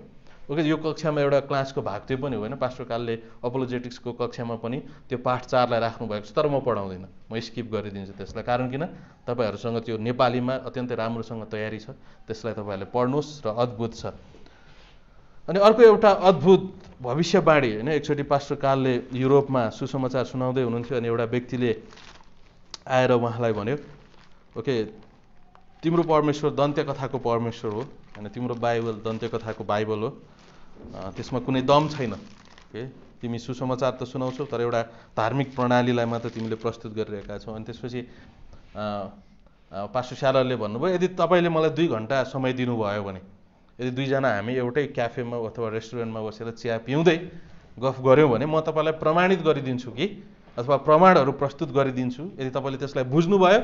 ओके यो कक्षामा एउटा क्लासको भाग त्यो पनि होइन पास्टर कालले अपोलोजेटिक्सको कक्षामा पनि त्यो पाठ चारलाई भएको छ तर म पढाउँदिनँ म स्किप गरिदिन्छु त्यसलाई कारण किन तपाईँहरूसँग त्यो नेपालीमा अत्यन्तै राम्रोसँग तयारी छ त्यसलाई तपाईँहरूले पढ्नुहोस् र अद्भुत छ अनि अर्को एउटा अद्भुत भविष्यवाणी होइन एकचोटि पास्टर कालले युरोपमा सुसमाचार सुनाउँदै हुनुहुन्थ्यो अनि एउटा व्यक्तिले आएर उहाँलाई भन्यो ओके तिम्रो परमेश्वर कथाको परमेश्वर हो होइन तिम्रो बाइबल कथाको बाइबल हो त्यसमा कुनै दम छैन ओके तिमी सुसमाचार त सुनाउँछौ तर एउटा धार्मिक प्रणालीलाई मात्र तिमीले प्रस्तुत गरिरहेका छौ अनि त्यसपछि पास्टर भन्नुभयो यदि तपाईँले मलाई दुई घन्टा समय दिनुभयो भने यदि दुईजना हामी एउटै क्याफेमा अथवा रेस्टुरेन्टमा बसेर चिया पिउँदै गफ गऱ्यौँ भने म तपाईँलाई प्रमाणित गरिदिन्छु कि अथवा प्रमाणहरू प्रस्तुत गरिदिन्छु यदि तपाईँले त्यसलाई बुझ्नुभयो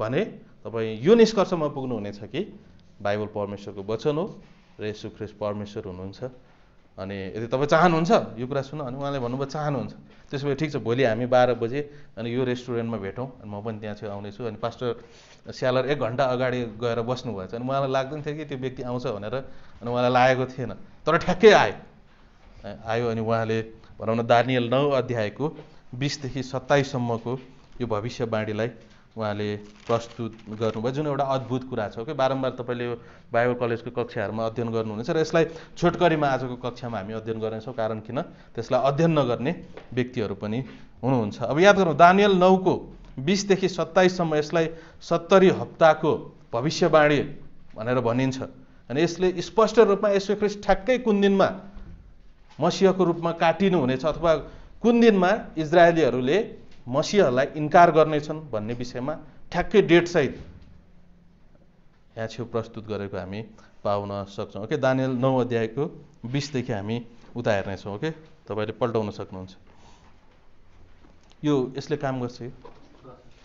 भने तपाईँ यो निष्कर्षमा पुग्नुहुनेछ कि बाइबल परमेश्वरको वचन हो र यसु ख्रिस परमेश्वर हुनुहुन्छ अनि यदि तपाईँ चाहनुहुन्छ यो कुरा सुन अनि उहाँले भन्नुभयो चाहनुहुन्छ त्यसो भए ठिक छ भोलि हामी बाह्र बजे अनि यो रेस्टुरेन्टमा भेटौँ अनि म पनि त्यहाँ चाहिँ आउनेछु अनि पास्टर स्यालर एक घन्टा अगाडि गएर बस्नुभएछ अनि उहाँलाई लाग्दैन थियो कि त्यो व्यक्ति आउँछ भनेर अनि उहाँलाई लागेको थिएन तर ठ्याक्कै आयो आयो अनि उहाँले भनौँ न दानियल नौ अध्यायको बिसदेखि सत्ताइससम्मको यो भविष्यवाणीलाई उहाँले प्रस्तुत गर्नुभयो जुन एउटा अद्भुत कुरा छ कि बारम्बार तपाईँले यो बाइबल कलेजको कक्षाहरूमा अध्ययन गर्नुहुनेछ र यसलाई छोटकरीमा आजको कक्षामा हामी अध्ययन गर्नेछौँ कारण किन त्यसलाई अध्ययन नगर्ने व्यक्तिहरू पनि हुनुहुन्छ अब याद गरौँ दानियल नौको बिसदेखि सत्ताइससम्म यसलाई सत्तरी हप्ताको भविष्यवाणी भनेर भनिन्छ अनि यसले स्पष्ट रूपमा यसो ख्रिस ठ्याक्कै कुन दिनमा मसिहको रूपमा काटिनुहुनेछ अथवा कुन दिनमा इजरायलीहरूले मसिहलाई इन्कार गर्नेछन् भन्ने विषयमा ठ्याक्कै डेटसहित यहाँ छेउ प्रस्तुत गरेको हामी पाउन सक्छौँ ओके दानियल नौ अध्यायको बिसदेखि हामी उता हेर्नेछौँ ओके तपाईँले पल्टाउन सक्नुहुन्छ यो यसले काम गर्छ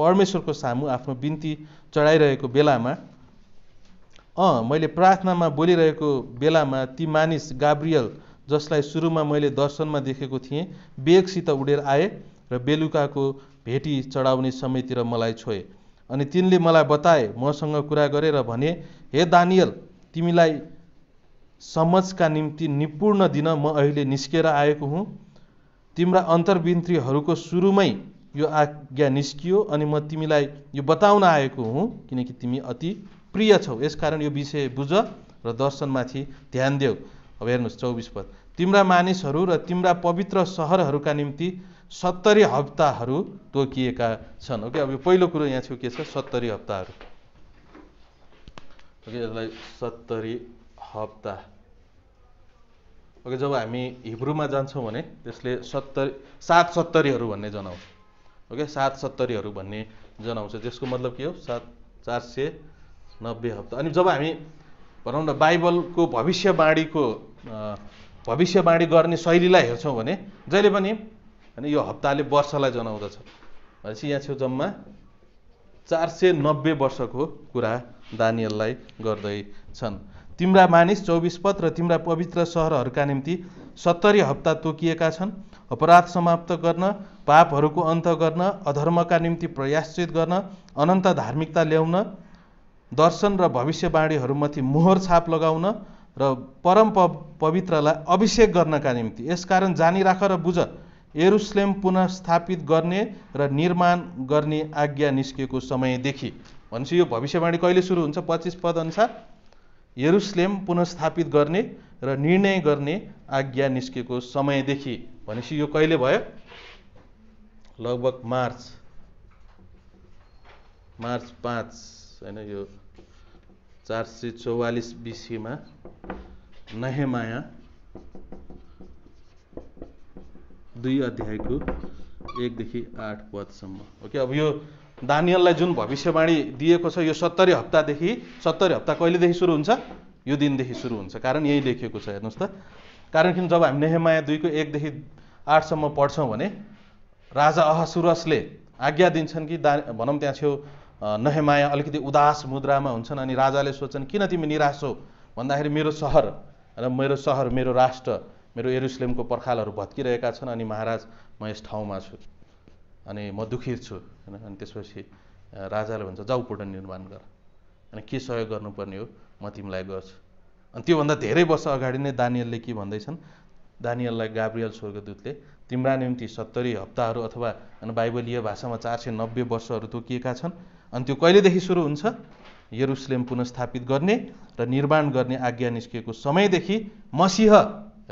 परमेश्वरको सामु आफ्नो बिन्ती चढाइरहेको बेलामा अँ मैले प्रार्थनामा बोलिरहेको बेलामा ती मानिस गाब्रियल जसलाई सुरुमा मैले दर्शनमा देखेको थिएँ बेगसित उडेर आए र बेलुकाको भेटी चढाउने समयतिर मलाई छोए अनि तिनले मलाई बताए मसँग कुरा गरेर भने हे दानियल तिमीलाई समाजका निम्ति निपुण दिन म अहिले निस्केर आएको हुँ तिम्रा अन्तर्विन्त्रीहरूको सुरुमै यो आज्ञा निस्कियो अनि म तिमीलाई यो बताउन आएको हुँ किनकि तिमी अति प्रिय छौ यसकारण यो विषय बुझ र दर्शनमाथि ध्यान देऊ अब हेर्नुहोस् चौबिस पद तिम्रा मानिसहरू र तिम्रा पवित्र सहरहरूका निम्ति सत्तरी हप्ताहरू तोकिएका छन् ओके अब यो पहिलो कुरो यहाँ छेउ के छ सत्तरी हप्ताहरू ओके यसलाई सत्तरी हप्ता ओके जब हामी हिब्रूमा जान्छौँ भने त्यसले सत्तरी सात सत्तरीहरू भन्ने जनाउँछ ओके सात सत्तरीहरू भन्ने जनाउँछ त्यसको मतलब के हो सात चार सय नब्बे हप्ता अनि जब हामी भनौँ न बाइबलको भविष्यवाणीको भविष्यवाणी गर्ने शैलीलाई हेर्छौँ भने जहिले पनि होइन यो हप्ताले वर्षलाई जनाउँदछ भनेपछि यहाँ छेउ जम्मा चार सय नब्बे वर्षको कुरा दानियललाई गर्दैछन् तिम्रा मानिस चौबिस पद र तिम्रा पवित्र सहरहरूका निम्ति सत्तरी हप्ता तोकिएका छन् अपराध समाप्त गर्न पापहरूको अन्त गर्न अधर्मका निम्ति प्रयासित गर्न अनन्त धार्मिकता ल्याउन दर्शन र भविष्यवाणीहरूमाथि मोहर छाप लगाउन र परम पवित्रलाई अभिषेक गर्नका निम्ति यसकारण जानिराख र बुझ एरुसलेम पुनस्थापित गर्ने र निर्माण गर्ने आज्ञा निस्किएको समयदेखि भनेपछि यो भविष्यवाणी कहिले सुरु हुन्छ पच्चिस पद अनुसार यरुसलेम पुनस्थापित गर्ने र निर्णय गर्ने आज्ञा निस्केको समयदेखि भनेपछि यो कहिले भयो लगभग मार्च मार्च पाँच होइन यो चार सय चौवालिस बिसीमा नहेमाया दुई अध्यायको एकदेखि आठ पदसम्म ओके अब यो दानियललाई जुन भविष्यवाणी दिएको छ यो सत्तरी हप्तादेखि सत्तरी हप्ता कहिलेदेखि सुरु हुन्छ यो दिनदेखि सुरु हुन्छ कारण यही लेखिएको छ हेर्नुहोस् त कारण किन जब हामी नेहमाया दुईको एकदेखि आठसम्म पढ्छौँ भने राजा अहसुरसले आज्ञा दिन्छन् कि दा भनौँ त्यहाँ छेउ नहेमाया अलिकति उदास मुद्रामा हुन्छन् अनि राजाले सोच्छन् किन तिमी निराश हो भन्दाखेरि मेरो सहर र मेरो सहर मेरो राष्ट्र मेरो एरुसलेमको पर्खालहरू भत्किरहेका छन् अनि महाराज म यस ठाउँमा छु अनि म दुखी छु होइन अनि त्यसपछि राजाले भन्छ जाउ निर्माण गर अनि के सहयोग गर्नुपर्ने हो म तिमीलाई गर्छु अनि त्योभन्दा धेरै वर्ष अगाडि नै दानियलले के भन्दैछन् दानियललाई गाब्रियल स्वर्गदूतले तिम्रा निम्ति सत्तरी हप्ताहरू अथवा बाइबलीय भाषामा चार सय नब्बे वर्षहरू तोकिएका छन् अनि त्यो कहिलेदेखि सुरु हुन्छ यरुसलेम पुनस्थापित गर्ने र निर्माण गर्ने आज्ञा निस्किएको समयदेखि मसिह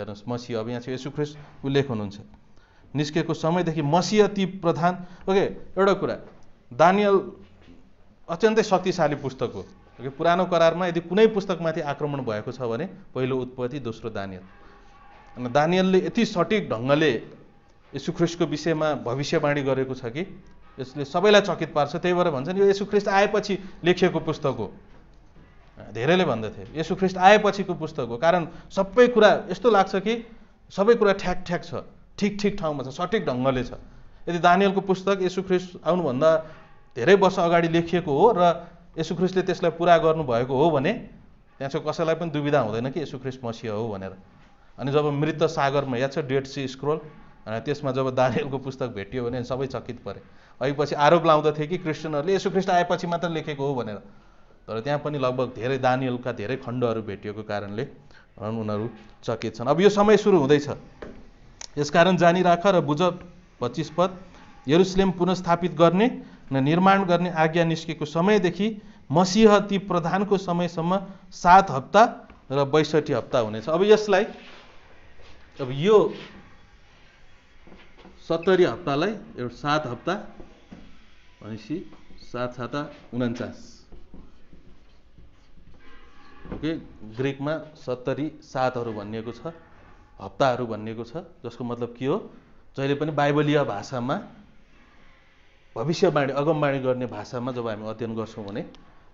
हेर्नुहोस् मसिह अब यहाँ चाहिँ यसुख्रेस उल्लेख हुनुहुन्छ निस्किएको समयदेखि मसिह ती प्रधान ओके एउटा कुरा दानियल अत्यन्तै शक्तिशाली पुस्तक हो कि पुरानो करारमा यदि कुनै पुस्तकमाथि आक्रमण भएको छ भने पहिलो उत्पत्ति दोस्रो दानियल अनि दानियलले यति सठिक ढङ्गले यसुख्रिस्टको विषयमा भविष्यवाणी गरेको छ कि यसले सबैलाई चकित पार्छ त्यही भएर भन्छन् यो यसुख्रिस्ट आएपछि लेखिएको पुस्तक हो धेरैले भन्दथे यशुख्रिस्ट आएपछिको पुस्तक हो कारण सबै कुरा यस्तो लाग्छ कि सबै कुरा ठ्याक ठ्याक छ ठिक ठिक ठाउँमा छ सठिक ढङ्गले छ यदि दानियलको पुस्तक यसुख्रिस्ट आउनुभन्दा धेरै वर्ष अगाडि लेखिएको हो र यसुख्रिस्टले त्यसलाई पुरा गर्नुभएको हो भने त्यहाँ चाहिँ कसैलाई पनि दुविधा हुँदैन कि ख्रिस्ट मसिह हो भनेर अनि जब मृत सागरमा याद छ डेड सी स्क्रोल अनि त्यसमा जब दानियलको पुस्तक भेटियो भने सबै चकित परे अहिले आरोप लाउँदथे कि क्रिस्चियनहरूले ख्रिस्ट आएपछि मात्र लेखेको हो भनेर तर त्यहाँ पनि लगभग धेरै दानियलका धेरै खण्डहरू भेटिएको कारणले उनीहरू चकित छन् अब यो समय सुरु हुँदैछ यसकारण जानिराख र बुझ पच्चिस पद यरुसलेम पुनस्थापित गर्ने निर्माण गर्ने आज्ञा निस्केको समयदेखि मसिह ती प्रधानको समयसम्म सात हप्ता र बैसठी हप्ता हुनेछ अब यसलाई अब यो सत्तरी हप्तालाई एउटा सात हप्ता भनेपछि सात साता उन्चास ओके ग्रिकमा सत्तरी सातहरू भनिएको छ हप्ताहरू भनिएको छ जसको मतलब के हो जहिले पनि बाइबलीय भाषामा भविष्यवाणी अगमवाणी गर्ने भाषामा जब हामी अध्ययन गर्छौँ भने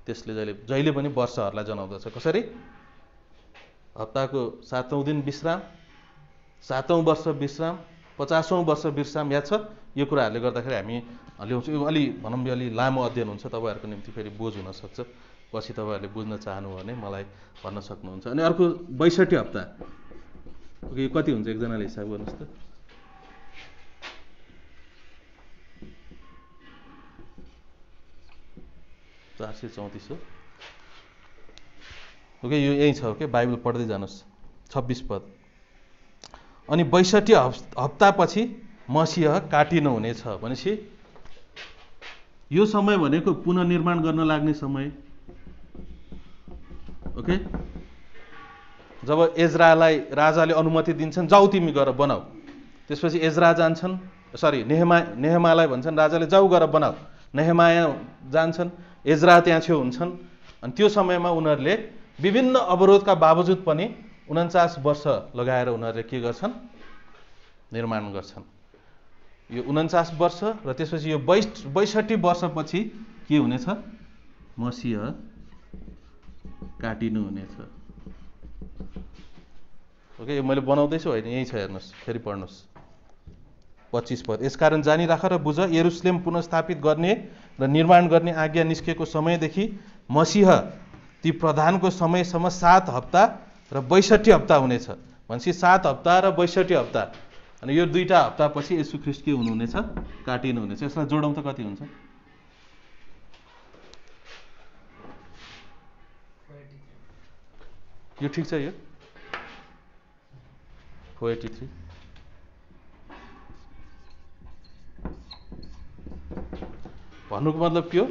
त्यसले जहिले जहिले पनि वर्षहरूलाई जनाउँदछ कसरी हप्ताको सातौँ दिन विश्राम सातौँ वर्ष विश्राम पचासौँ वर्ष विश्राम याद छ यो कुराहरूले गर्दाखेरि हामी ल्याउँछौँ यो अलि भनौँ यो अलि लामो अध्ययन हुन्छ तपाईँहरूको निम्ति फेरि बोझ हुनसक्छ पछि तपाईँहरूले बुझ्न चाहनु भने मलाई भन्न सक्नुहुन्छ अनि अर्को बैसठी हप्ता यो कति हुन्छ एकजनाले हिसाब गर्नुहोस् त चार सय चौतिस हो ओके यो यहीँ छ ओके बाइबल पढ्दै जानुहोस् छब्बिस पद अनि बैसठी हप्तापछि मसिह काटिनु हुनेछ भनेपछि यो समय भनेको पुनर्निर्माण गर्न लाग्ने समय ओके जब एजरालाई राजाले अनुमति दिन्छन् जाउ तिमी गर बनाऊ त्यसपछि एजरा जान्छन् सरी नेहमा नेहमालाई भन्छन् राजाले जाउ गर बनाऊ नेहमाया जान्छन् एजरा त्यहाँ छेउ हुन्छन् अनि त्यो समयमा उनीहरूले विभिन्न अवरोधका बावजुद पनि उन्चास वर्ष लगाएर उनीहरूले के गर्छन् निर्माण गर्छन् यो उन्चास वर्ष र त्यसपछि यो बैस बैसठी वर्षपछि के हुनेछ मसिह काटिनु हुनेछ ओके यो मैले बनाउँदैछु होइन यहीँ छ हेर्नुहोस् फेरि पढ्नुहोस् पच्चिस पद यसकारण जानिराख र बुझ एरुसलेम पुनस्थापित गर्ने र निर्माण गर्ने आज्ञा निस्केको समयदेखि मसिह ती प्रधानको समयसम्म सात हप्ता र बैसठी हप्ता हुनेछ भनेपछि सात हप्ता र बैसठी हप्ता अनि यो दुईवटा हप्तापछि यसु ख्रिस्ट के हुनुहुनेछ काटिनुहुनेछ यसलाई जोडौँ त कति हुन्छ यो ठिक छ यो फोर एटी थ्री भन्नुको मतलब के हो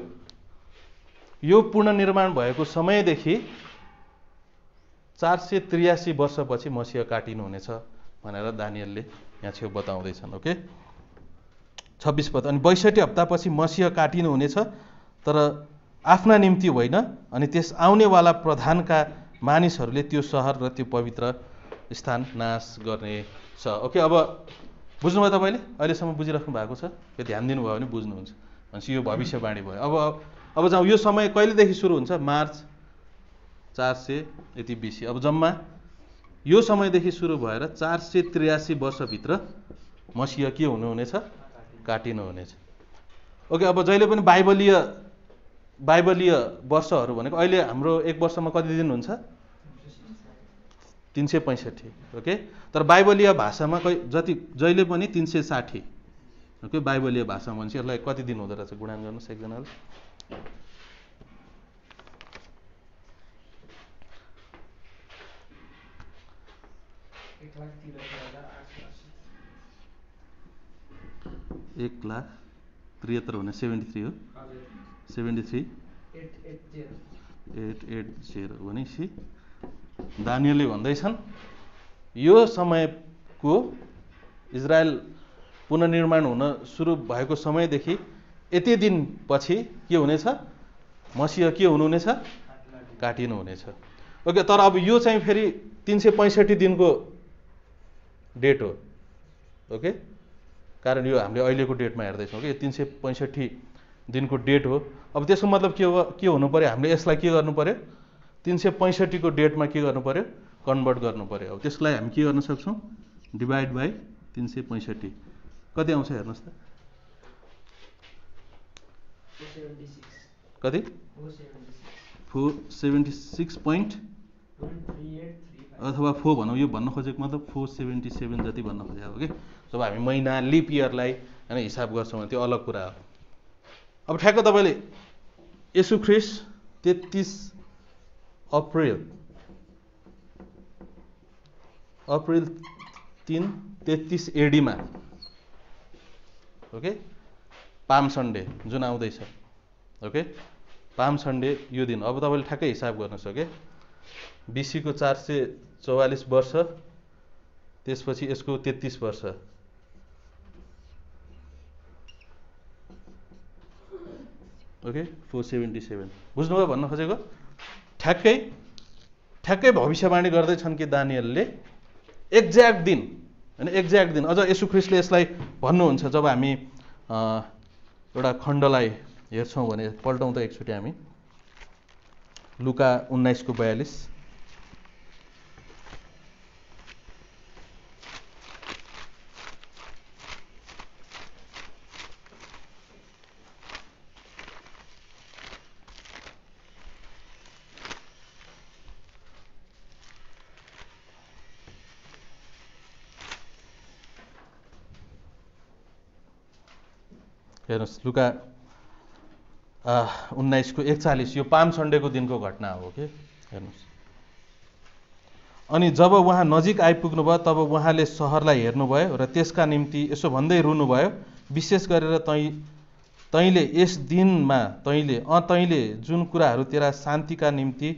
यो पुनर्निर्माण भएको समयदेखि चार सय त्रियासी वर्षपछि मसिह काटिनुहुनेछ भनेर दानियलले यहाँ छेउ बताउँदैछन् ओके छब्बिस पद अनि बैसठी हप्तापछि मसिह काटिनुहुनेछ तर आफ्ना निम्ति होइन अनि त्यस आउनेवाला प्रधानका मानिसहरूले त्यो सहर र त्यो पवित्र स्थान नाश गर्नेछ ओके अब बुझ्नुभयो तपाईँले अहिलेसम्म बुझिराख्नु भएको छ यो ध्यान दिनुभयो भने बुझ्नुहुन्छ भनेपछि यो भविष्यवाणी भयो अब अब जाउँ यो समय कहिलेदेखि सुरु हुन्छ मार्च चार सय यति बिसी अब जम्मा यो समयदेखि सुरु भएर चार सय त्रियासी वर्षभित्र मसिह के हुनुहुनेछ काटिनुहुनेछ ओके अब जहिले पनि बाइबलीय बाइबलीय वर्षहरू भनेको अहिले हाम्रो एक वर्षमा कति दिन हुन्छ तिन सय पैँसठी ओके तर बाइबलीय भाषामा जति जहिले पनि तिन सय साठी कोही बाइबलीय भाषा मान्छेहरूलाई कति दिन हुँदो रहेछ गुणान गर्नुहोस् एकजनाले एक लाख त्रिहत्तर भने सेभेन्टी थ्री हो seventy three eight eight zero भनेपछि दानियले भन्दैछन् यो समयको इजरायल पुनर्निर्माण हुन सुरु भएको समयदेखि यति दिनपछि के हुनेछ मसिह के हुनुहुनेछ काटिनु हुनेछ ओके तर अब यो चाहिँ फेरि तिन सय पैँसठी दिनको डेट हो ओके कारण यो हामीले अहिलेको डेटमा हेर्दैछौँ कि यो तिन सय पैँसठी दिनको डेट हो अब त्यसको मतलब के हो के हुनु पऱ्यो हामीले यसलाई के गर्नु पऱ्यो तिन सय पैँसठीको डेटमा के गर्नु पऱ्यो कन्भर्ट गर्नु पऱ्यो अब त्यसलाई हामी के गर्न सक्छौँ डिभाइड बाई तिन सय पैँसठी कति आउँछ हेर्नुहोस् त कति फोर सेभेन्टी सिक्स पोइन्ट अथवा फोर भनौँ यो भन्न खोजेको मतलब फोर सेभेन्टी सेभेन जति भन्न खोजेको हो कि जब हामी महिना लिप इयरलाई होइन हिसाब गर्छौँ भने त्यो अलग कुरा हो अब ठ्याक्क तपाईँले यसु ख्रिस तेत्तिस अप्रेल अप्रेल तिन तेत्तिस एडीमा ओके पाम सन्डे जुन आउँदैछ ओके पाम सन्डे यो दिन अब तपाईँले ठ्याक्कै हिसाब गर्नुहोस् ओके बिसीको चार सय चौवालिस वर्ष त्यसपछि यसको तेत्तिस वर्ष ओके फोर सेभेन्टी सेभेन बुझ्नुभयो भन्न खोजेको ठ्याक्कै ठ्याक्कै भविष्यवाणी गर्दैछन् कि दानियलले एक्ज्याक्ट दिन होइन एक्ज्याक्ट दिन अझ यसु ख्रिस्टले यसलाई भन्नुहुन्छ जब हामी एउटा खण्डलाई हेर्छौँ भने पल्टाउँदा एकचोटि हामी लुका उन्नाइसको बयालिस हेर्नुहोस् लुका उन्नाइसको एकचालिस यो पाम सन्डेको दिनको घटना हो कि हेर्नुहोस् अनि जब उहाँ नजिक भयो तब उहाँले सहरलाई हेर्नुभयो र त्यसका निम्ति यसो भन्दै रुनुभयो विशेष गरेर तै तैँले यस दिनमा तैँले अँ तैँले जुन कुराहरू तेरा शान्तिका निम्ति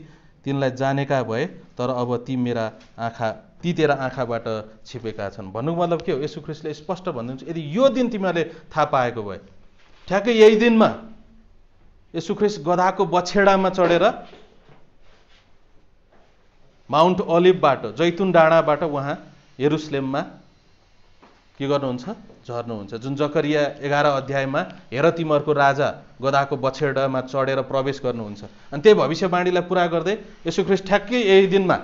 तिनलाई जानेका भए तर अब ती मेरा आँखा ती तेरा आँखाबाट छिपेका छन् भन्नुको मतलब के हो यसो ख्रिस्टले स्पष्ट भनिदिन्छ यदि यो दिन तिमीहरूले थाहा पाएको भए ठ्याक्कै यही दिनमा यसुख्रिस गधाको बछेडामा चढेर माउन्ट अलिभबाट जैतुन डाँडाबाट उहाँ यरुसलेममा के गर्नुहुन्छ झर्नुहुन्छ जुन जकरिया एघार अध्यायमा हेर तिमरको राजा गदाको बछेडामा चढेर प्रवेश गर्नुहुन्छ अनि त्यही भविष्यवाणीलाई पुरा गर्दै यसुख्रिस्ट ठ्याक्कै यही दिनमा